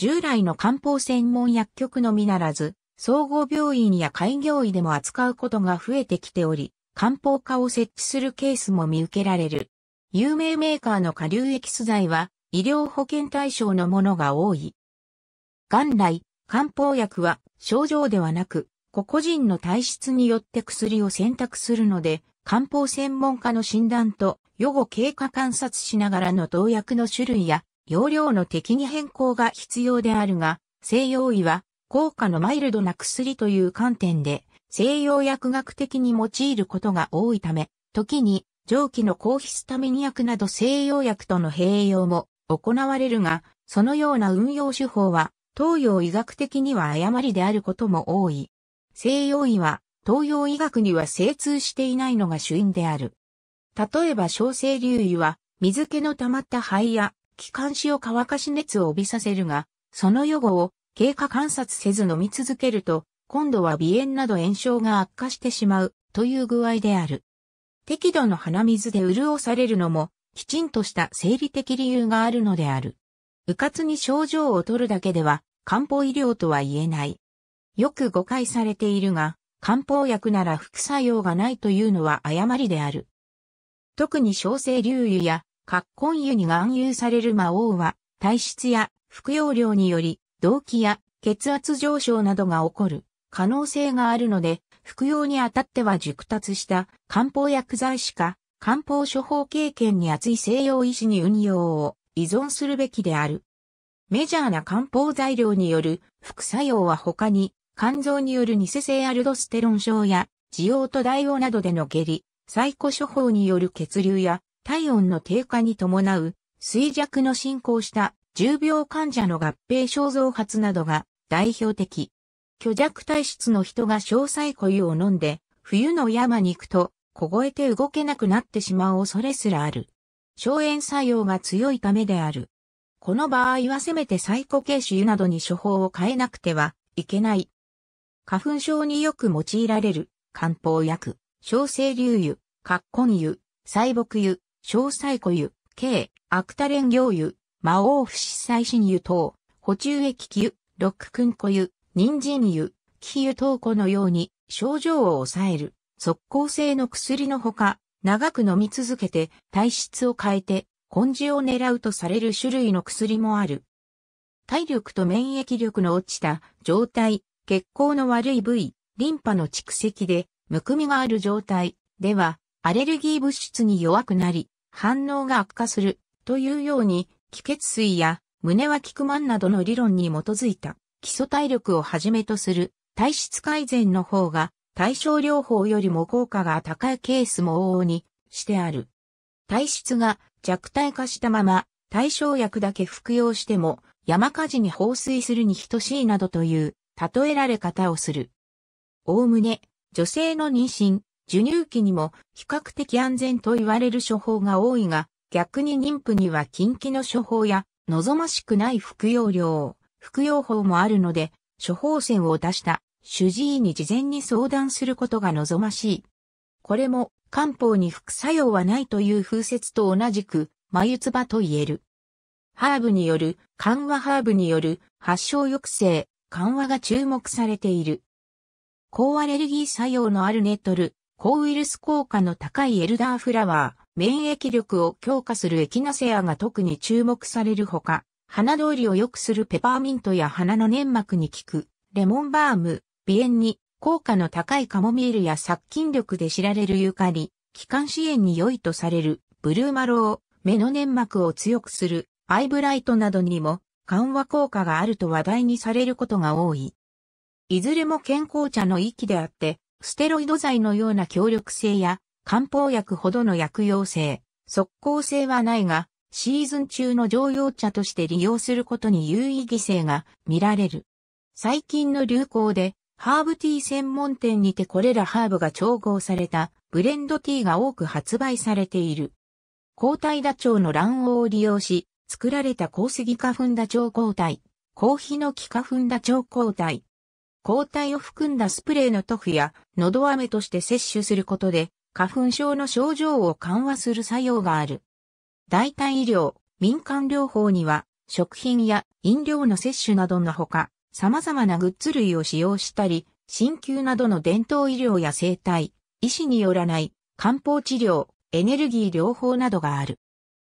従来の漢方専門薬局のみならず、総合病院や開業医でも扱うことが増えてきており、漢方科を設置するケースも見受けられる。有名メーカーの下流エキス剤は医療保険対象のものが多い。元来、漢方薬は症状ではなく、個々人の体質によって薬を選択するので、漢方専門家の診断と予後経過観察しながらの投薬の種類や容量の適宜変更が必要であるが、西洋医は効果のマイルドな薬という観点で西洋薬学的に用いることが多いため、時に蒸気の抗ヒスタミン薬など西洋薬との併用も行われるが、そのような運用手法は東洋医学的には誤りであることも多い。西洋医は東洋医学には精通していないのが主因である。例えば小生流医は水気の溜まった肺や気管支を乾かし熱を帯びさせるが、その予後を経過観察せず飲み続けると、今度は鼻炎など炎症が悪化してしまうという具合である。適度の鼻水で潤されるのも、きちんとした生理的理由があるのである。うかつに症状を取るだけでは、漢方医療とは言えない。よく誤解されているが、漢方薬なら副作用がないというのは誤りである。特に小生流油や葛根湯に含有される魔王は、体質や服用量により、動悸や血圧上昇などが起こる可能性があるので、服用にあたっては熟達した漢方薬剤師か、漢方処方経験に厚い西洋医師に運用を依存するべきである。メジャーな漢方材料による副作用は他に、肝臓による偽性アルドステロン症や、滋養と大王などでの下痢、サイコ処方による血流や体温の低下に伴う衰弱の進行した重病患者の合併症増発などが代表的。虚弱体質の人が詳細固有を飲んで、冬の山に行くと、凍えて動けなくなってしまう恐れすらある。消炎作用が強いためである。この場合はせめてサイコケ種などに処方を変えなくてはいけない。花粉症によく用いられる、漢方薬、小生流油、葛根油、細木油、小細固湯、タ芥ン行湯、魔王不死祭神湯等、補中液気湯、ックン固湯、人参湯、気湯等庫のように症状を抑える、即効性の薬のほか、長く飲み続けて体質を変えて根治を狙うとされる種類の薬もある。体力と免疫力の落ちた状態、血行の悪い部位、リンパの蓄積でむくみがある状態ではアレルギー物質に弱くなり、反応が悪化する、というように、気血水や、胸はまんなどの理論に基づいた、基礎体力をはじめとする、体質改善の方が、対症療法よりも効果が高いケースも往々にしてある。体質が弱体化したまま対症薬だけ服用しても山火事に放水するに等しいなどという例えられ方をする。おおむね女性の妊娠、授乳期にも比較的安全と言われる処方が多いが、逆に妊婦には禁忌の処方や望ましくない服用量、服用法もあるので、処方箋を出した主治医に事前に相談することが望ましい。これも漢方に副作用はないという風説と同じく、眉唾と言える。ハーブによる、緩和ハーブによる発症抑制、緩和が注目されている。抗アレルギー作用のあるネトル、抗ウイルス効果の高いエルダーフラワー、免疫力を強化するエキナセアが特に注目されるほか、鼻通りを良くするペパーミントや鼻の粘膜に効く、レモンバーム、鼻炎に効果の高いカモミールや殺菌力で知られるユにカリ、気管支援に良いとされるブルーマロー、目の粘膜を強くするアイブライトなどにも緩和効果があると話題にされることが多い。いずれも健康茶の域であって、ステロイド剤のような強力性や漢方薬ほどの薬用性、即効性はないが、シーズン中の常用茶として利用することに有意義性が見られる。最近の流行で、ハーブティー専門店にてこれらハーブが調合されたブレンドティーが多く発売されている。抗体ダチョウの卵黄を利用し、作られた高杉花粉ダチョウ抗体、コーヒの木花粉ダチョウ抗体、抗体を含んだスプレーの塗布や、喉飴として摂取することで、花粉症の症状を緩和する作用がある。代替医療、民間療法には、食品や飲料の摂取などのほか、様々なグッズ類を使用したり、鍼灸などの伝統医療や生体、医師によらない漢方治療、エネルギー療法などがある。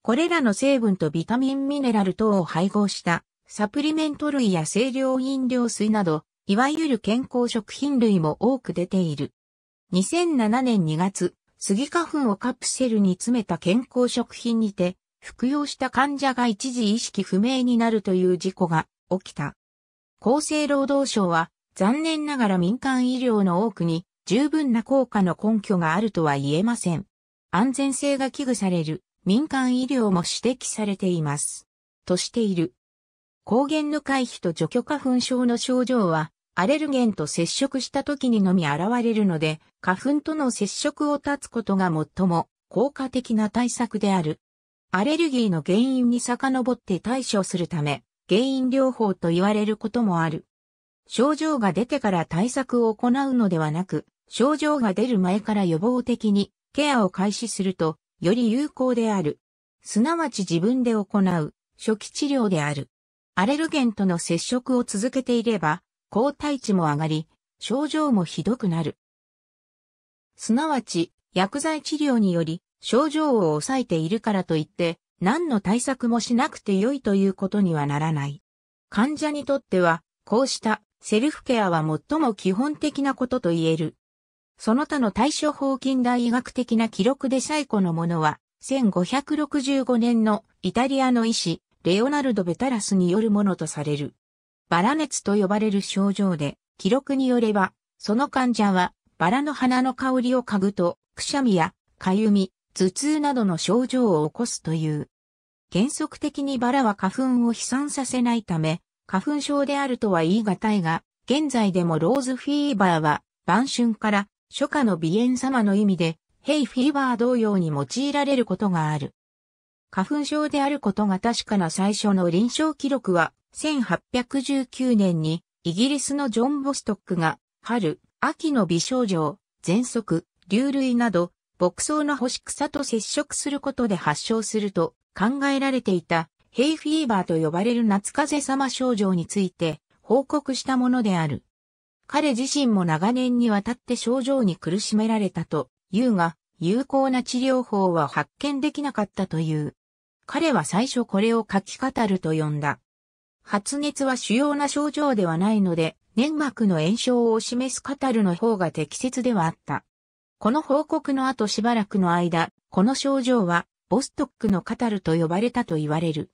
これらの成分とビタミンミネラル等を配合したサプリメント類や清涼飲料水などいわゆる健康食品類も多く出ている。2007年2月、スギ花粉をカプセルに詰めた健康食品にて、服用した患者が一時意識不明になるという事故が起きた。厚生労働省は、残念ながら民間医療の多くに十分な効果の根拠があるとは言えません。安全性が危惧される民間医療も指摘されています。としている。抗原の回避と除去花粉症の症状はアレルゲンと接触した時にのみ現れるので、花粉との接触を断つことが最も効果的な対策である。アレルギーの原因に遡って対処するため、原因療法と言われることもある。症状が出てから対策を行うのではなく、症状が出る前から予防的にケアを開始すると、より有効である。すなわち自分で行う初期治療である。アレルゲンとの接触を続けていれば、抗体値も上がり、症状もひどくなる。すなわち、薬剤治療により症状を抑えているからといって、何の対策もしなくて良いということにはならない。患者にとっては、こうしたセルフケアは最も基本的なことと言える。その他の対処法近代医学的な記録で最古のものは、1565年のイタリアの医師、レオナルド・ベタラスによるものとされる。バラ熱と呼ばれる症状で、記録によれば、その患者は、バラの花の香りを嗅ぐと、くしゃみや、かゆみ、頭痛などの症状を起こすという。原則的にバラは花粉を飛散させないため、花粉症であるとは言い難いが、現在でもローズフィーバーは、晩春から初夏の鼻炎様の意味で、ヘイフィーバー同様に用いられることがある。花粉症であることが確かな最初の臨床記録は、1819年にイギリスのジョン・ボストックが春、秋の美少女、喘息、流類など牧草の干し草と接触することで発症すると考えられていたヘイフィーバーと呼ばれる夏風邪様症状について報告したものである。彼自身も長年にわたって症状に苦しめられたというが、有効な治療法は発見できなかったという。彼は最初これを書き語ると呼んだ。発熱は主要な症状ではないので、粘膜の炎症を示すカタルの方が適切ではあった。この報告の後しばらくの間、この症状は、ボストックのカタルと呼ばれたと言われる。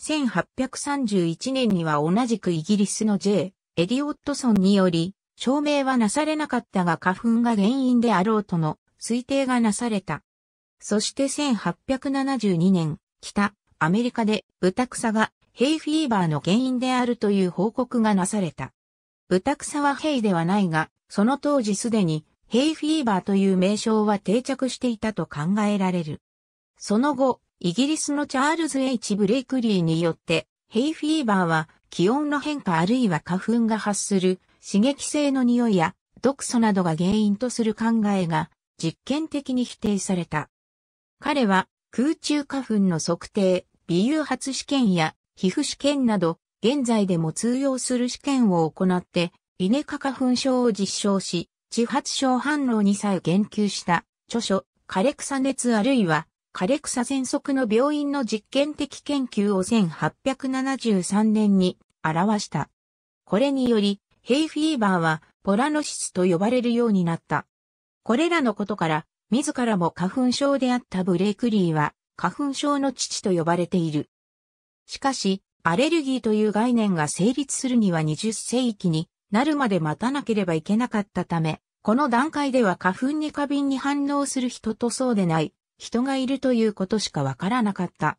1831年には同じくイギリスの J. エディオットソンにより、証明はなされなかったが花粉が原因であろうとの推定がなされた。そして1872年、北アメリカでブタクサがヘイフィーバーの原因であるという報告がなされた。ブタクサはヘイではないが、その当時すでにヘイフィーバーという名称は定着していたと考えられる。その後、イギリスのチャールズ・ H・ ブレイクリーによって、ヘイフィーバーは気温の変化あるいは花粉が発する刺激性の匂いや毒素などが原因とする考えが実験的に否定された。彼は空中花粉の測定、微誘発試験や皮膚試験など、現在でも通用する試験を行って、イネ科花粉症を実証し、自発症反応にさえ言及した著書、枯れ草熱あるいは、枯れ草喘息の病院の実験的研究を1873年に表した。これにより、ヘイフィーバーはポラノシスと呼ばれるようになった。これらのことから、自らも花粉症であったブレイクリーは、花粉症の父と呼ばれている。しかし、アレルギーという概念が成立するには20世紀になるまで待たなければいけなかったため、この段階では花粉に過敏に反応する人とそうでない人がいるということしかわからなかった。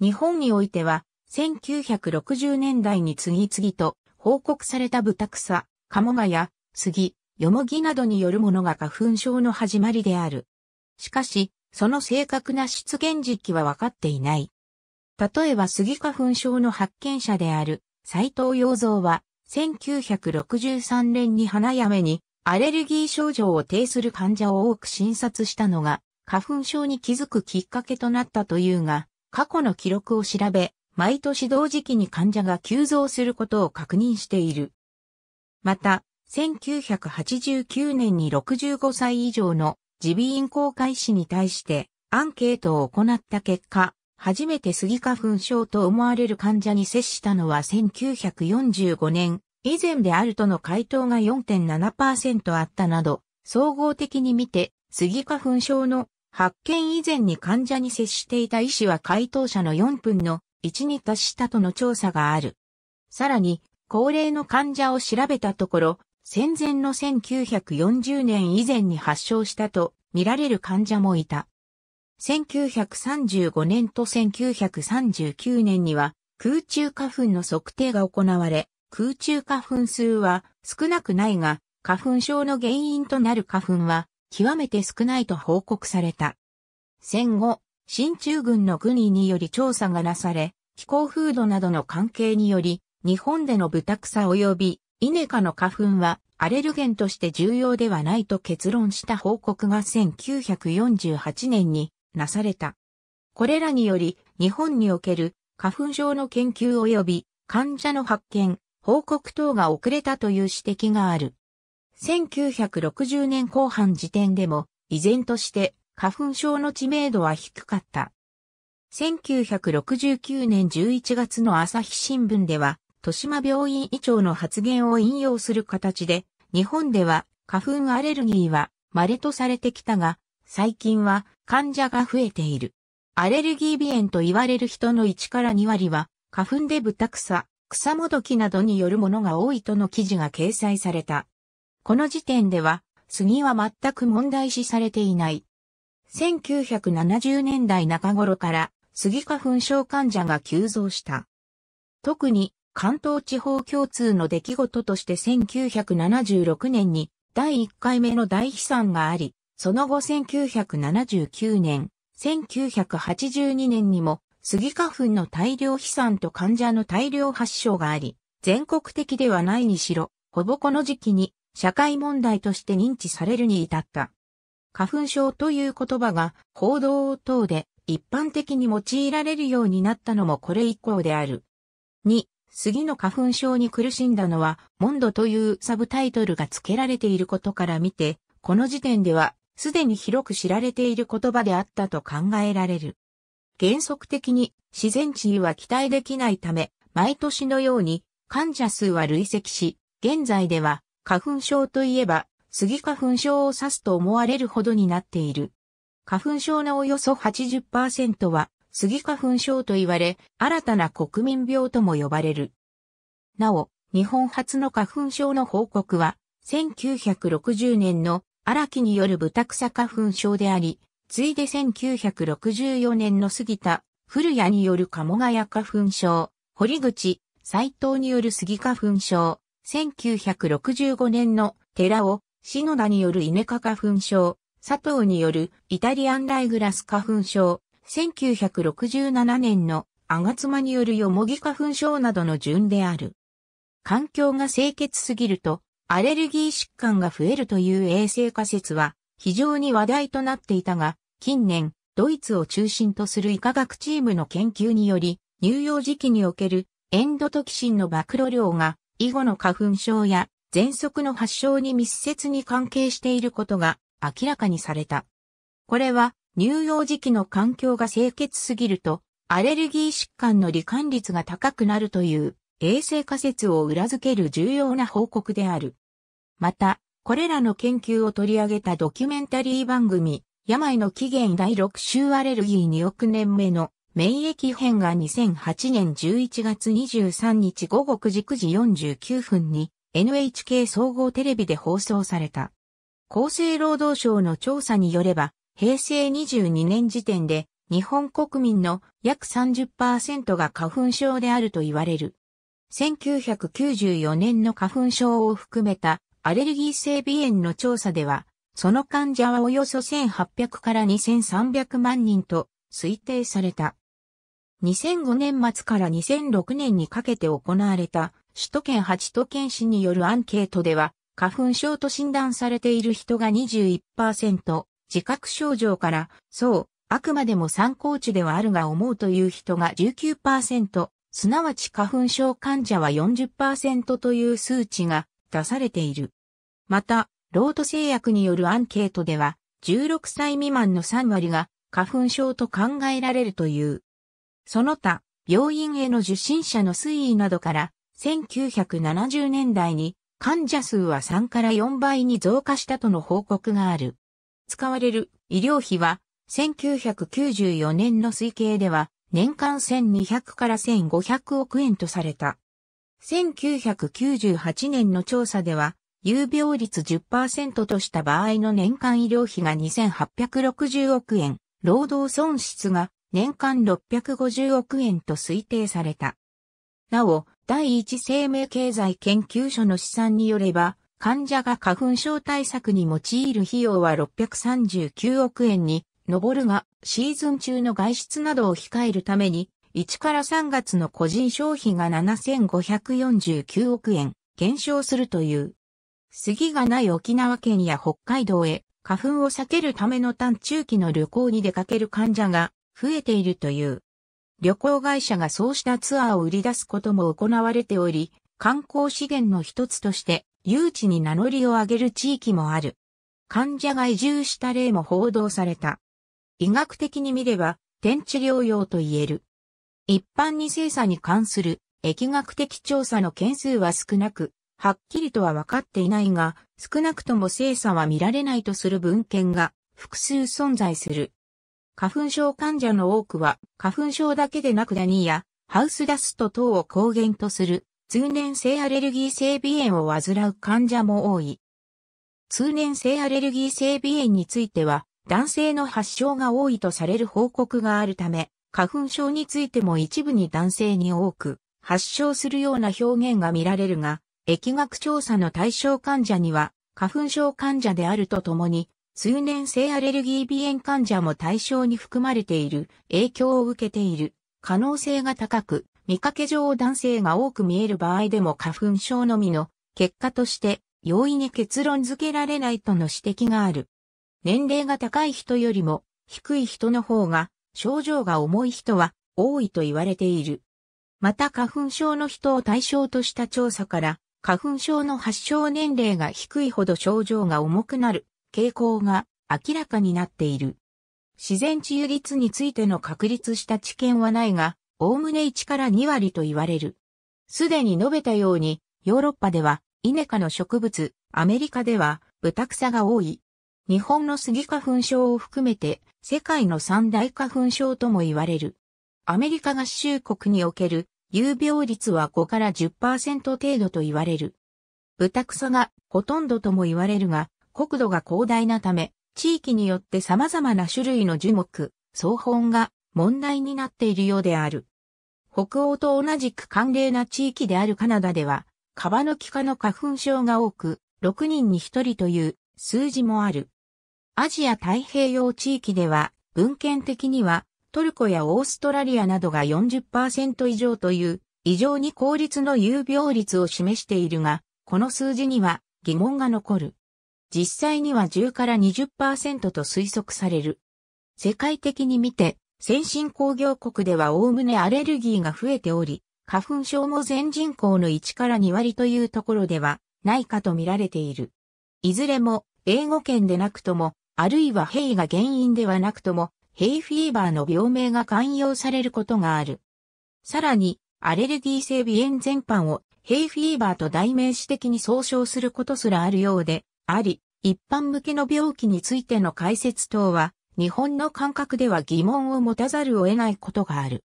日本においては、1960年代に次々と報告されたブタクサ、カモガや杉、ヨモギなどによるものが花粉症の始まりである。しかし、その正確な出現時期はわかっていない。例えば杉花粉症の発見者である斎藤洋蔵は1963年に花嫁にアレルギー症状を呈する患者を多く診察したのが花粉症に気づくきっかけとなったというが過去の記録を調べ毎年同時期に患者が急増することを確認している。また、1989年に65歳以上の自備院公開士師に対してアンケートを行った結果、初めてスギ花粉症と思われる患者に接したのは1945年、以前であるとの回答が4.7%あったなど、総合的に見て、スギ花粉症の発見以前に患者に接していた医師は回答者の4分の1に達したとの調査がある。さらに、高齢の患者を調べたところ、戦前の1940年以前に発症したと見られる患者もいた。1935年と1939年には空中花粉の測定が行われ、空中花粉数は少なくないが、花粉症の原因となる花粉は極めて少ないと報告された。戦後、新中軍の軍医により調査がなされ、気候風土などの関係により、日本でのブタクサ及びイネ科の花粉はアレルゲンとして重要ではないと結論した報告が1948年になされた。これらにより、日本における花粉症の研究及び患者の発見、報告等が遅れたという指摘がある。1960年後半時点でも、依然として花粉症の知名度は低かった。1969年11月の朝日新聞では、豊島病院医長の発言を引用する形で、日本では花粉アレルギーは稀とされてきたが、最近は患者が増えている。アレルギー鼻炎と言われる人の1から2割は、花粉で豚草、草もどきなどによるものが多いとの記事が掲載された。この時点では、杉は全く問題視されていない。1970年代中頃から、杉花粉症患者が急増した。特に、関東地方共通の出来事として1976年に第1回目の大飛散があり、その後1979年、1982年にも、杉花粉の大量飛散と患者の大量発症があり、全国的ではないにしろ、ほぼこの時期に社会問題として認知されるに至った。花粉症という言葉が報道等で一般的に用いられるようになったのもこれ以降である。2、杉の花粉症に苦しんだのは、モンドというサブタイトルが付けられていることから見て、この時点ではすでに広く知られている言葉であったと考えられる。原則的に自然地位は期待できないため、毎年のように患者数は累積し、現在では花粉症といえば、スギ花粉症を指すと思われるほどになっている。花粉症のおよそ80%は、スギ花粉症と言われ、新たな国民病とも呼ばれる。なお、日本初の花粉症の報告は、1960年の荒木によるブタクサ花粉症であり、ついで1964年の杉田、古谷による鴨ヶ谷花粉症、堀口、斎藤による杉花粉症、1965年の寺尾、篠田による稲花花粉症、佐藤によるイタリアンライグラス花粉症、1967年のアガツマによるヨモギ花粉症などの順である。環境が清潔すぎるとアレルギー疾患が増えるという衛生仮説は非常に話題となっていたが、近年、ドイツを中心とする医科学チームの研究により、乳幼児期におけるエンドトキシンの暴露量が、以後の花粉症や喘息の発症に密接に関係していることが明らかにされた。これは、乳幼児期の環境が清潔すぎると、アレルギー疾患の罹患率が高くなるという衛生仮説を裏付ける重要な報告である。また、これらの研究を取り上げたドキュメンタリー番組、病の起源第6週アレルギー2億年目の免疫変が2008年11月23日午後9時9時49分に NHK 総合テレビで放送された。厚生労働省の調査によれば、平成22年時点で日本国民の約30%が花粉症であると言われる。1994年の花粉症を含めたアレルギー性鼻炎の調査では、その患者はおよそ1800から2300万人と推定された。2005年末から2006年にかけて行われた首都圏8都県市によるアンケートでは、花粉症と診断されている人が21%、自覚症状から、そう、あくまでも参考値ではあるが思うという人が19%、すなわち花粉症患者は40%という数値が出されている。また、ロート製薬によるアンケートでは、16歳未満の3割が花粉症と考えられるという。その他、病院への受診者の推移などから、1970年代に患者数は3から4倍に増加したとの報告がある。使われる医療費は、1994年の推計では、年間1200から1500億円とされた。1998年の調査では、有病率10%とした場合の年間医療費が2860億円、労働損失が年間650億円と推定された。なお、第一生命経済研究所の試算によれば、患者が花粉症対策に用いる費用は639億円に上るが、シーズン中の外出などを控えるために、1から3月の個人消費が7549億円減少するという。杉がない沖縄県や北海道へ花粉を避けるための短中期の旅行に出かける患者が増えているという。旅行会社がそうしたツアーを売り出すことも行われており、観光資源の一つとして誘致に名乗りを上げる地域もある。患者が移住した例も報道された。医学的に見れば、天地療養と言える。一般に精査に関する疫学的調査の件数は少なく、はっきりとは分かっていないが、少なくとも精査は見られないとする文献が複数存在する。花粉症患者の多くは、花粉症だけでなくダニや、ハウスダスト等を抗原とする、通年性アレルギー性鼻炎を患う患者も多い。通年性アレルギー性鼻炎については、男性の発症が多いとされる報告があるため、花粉症についても一部に男性に多く発症するような表現が見られるが、疫学調査の対象患者には花粉症患者であるとともに、通年性アレルギー鼻炎患者も対象に含まれている影響を受けている可能性が高く、見かけ上男性が多く見える場合でも花粉症のみの結果として容易に結論付けられないとの指摘がある。年齢が高い人よりも低い人の方が症状が重い人は多いと言われている。また花粉症の人を対象とした調査から、花粉症の発症年齢が低いほど症状が重くなる傾向が明らかになっている。自然治癒率についての確立した知見はないが、おおむね1から2割と言われる。すでに述べたように、ヨーロッパでは、イネ科の植物、アメリカでは、ブタクサが多い。日本のスギ花粉症を含めて、世界の三大花粉症とも言われる。アメリカ合衆国における有病率は5から10%程度と言われる。豚草がほとんどとも言われるが、国土が広大なため、地域によって様々な種類の樹木、草本が問題になっているようである。北欧と同じく寒冷な地域であるカナダでは、カバノキ科の花粉症が多く、6人に1人という数字もある。アジア太平洋地域では、文献的には、トルコやオーストラリアなどが40%以上という、異常に効率の有病率を示しているが、この数字には疑問が残る。実際には10から20%と推測される。世界的に見て、先進工業国ではおおむねアレルギーが増えており、花粉症も全人口の1から2割というところではないかと見られている。いずれも英語圏でなくともあるいは兵が原因ではなくとも、ヘイフィーバーの病名が寛容されることがある。さらに、アレルギー性鼻炎全般をヘイフィーバーと代名詞的に総称することすらあるようで、あり、一般向けの病気についての解説等は、日本の感覚では疑問を持たざるを得ないことがある。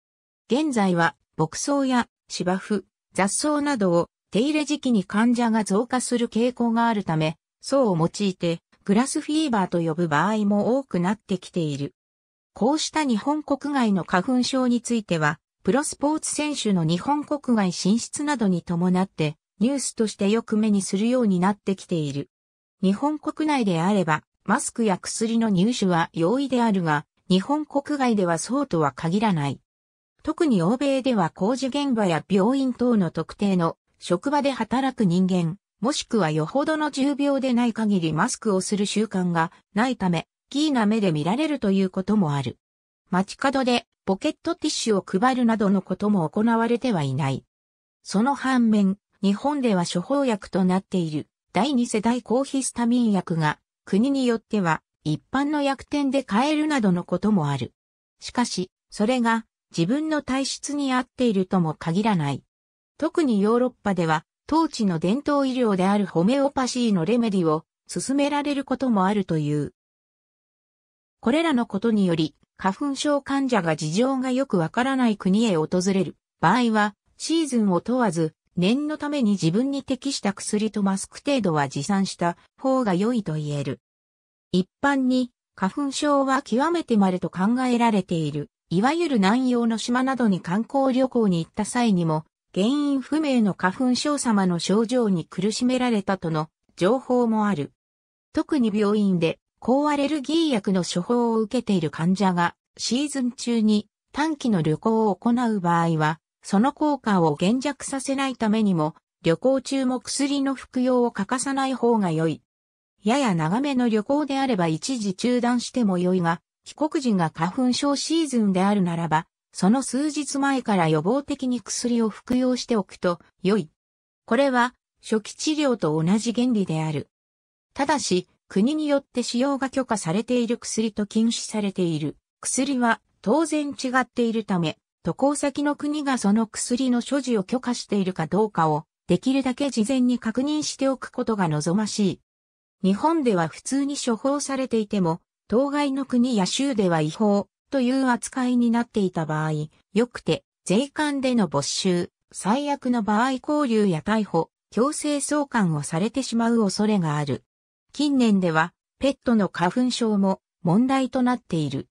現在は、牧草や芝生、雑草などを手入れ時期に患者が増加する傾向があるため、うを用いてグラスフィーバーと呼ぶ場合も多くなってきている。こうした日本国外の花粉症については、プロスポーツ選手の日本国外進出などに伴って、ニュースとしてよく目にするようになってきている。日本国内であれば、マスクや薬の入手は容易であるが、日本国外ではそうとは限らない。特に欧米では工事現場や病院等の特定の職場で働く人間、もしくはよほどの重病でない限りマスクをする習慣がないため、キーな目で見られるということもある。街角でポケットティッシュを配るなどのことも行われてはいない。その反面、日本では処方薬となっている第二世代抗ヒスタミン薬が国によっては一般の薬店で買えるなどのこともある。しかし、それが自分の体質に合っているとも限らない。特にヨーロッパでは当地の伝統医療であるホメオパシーのレメディを進められることもあるという。これらのことにより、花粉症患者が事情がよくわからない国へ訪れる場合は、シーズンを問わず、念のために自分に適した薬とマスク程度は持参した方が良いと言える。一般に、花粉症は極めて稀と考えられている。いわゆる南洋の島などに観光旅行に行った際にも、原因不明の花粉症様の症状に苦しめられたとの情報もある。特に病院で抗アレルギー薬の処方を受けている患者がシーズン中に短期の旅行を行う場合は、その効果を減弱させないためにも、旅行中も薬の服用を欠かさない方が良い。やや長めの旅行であれば一時中断しても良いが、帰国時が花粉症シーズンであるならば、その数日前から予防的に薬を服用しておくと良い。これは初期治療と同じ原理である。ただし、国によって使用が許可されている薬と禁止されている薬は当然違っているため、渡航先の国がその薬の所持を許可しているかどうかをできるだけ事前に確認しておくことが望ましい。日本では普通に処方されていても、当該の国や州では違法、という扱いになっていた場合、よくて、税関での没収、最悪の場合交流や逮捕、強制送還をされてしまう恐れがある。近年では、ペットの花粉症も問題となっている。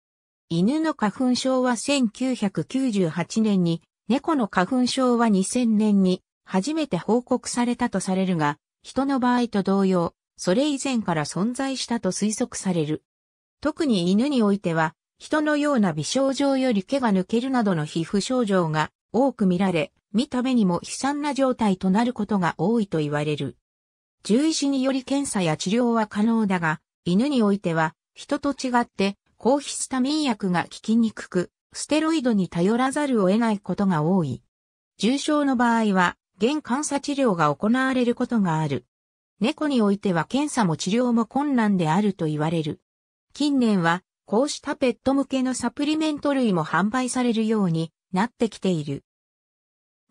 犬の花粉症は1998年に、猫の花粉症は2000年に初めて報告されたとされるが、人の場合と同様、それ以前から存在したと推測される。特に犬においては、人のような微症状より毛が抜けるなどの皮膚症状が多く見られ、見た目にも悲惨な状態となることが多いと言われる。獣医師により検査や治療は可能だが、犬においては、人と違って、抗ヒスタミン薬が効きにくく、ステロイドに頼らざるを得ないことが多い。重症の場合は、現監査治療が行われることがある。猫においては検査も治療も困難であると言われる。近年はこうしたペット向けのサプリメント類も販売されるようになってきている。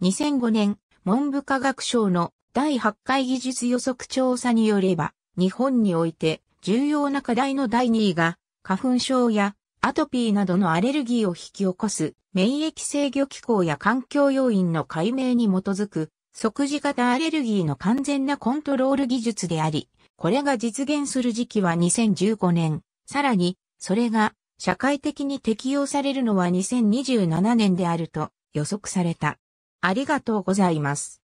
2005年、文部科学省の第8回技術予測調査によれば、日本において重要な課題の第2位が、花粉症やアトピーなどのアレルギーを引き起こす免疫制御機構や環境要因の解明に基づく即時型アレルギーの完全なコントロール技術であり、これが実現する時期は2015年、さらにそれが社会的に適用されるのは2027年であると予測された。ありがとうございます。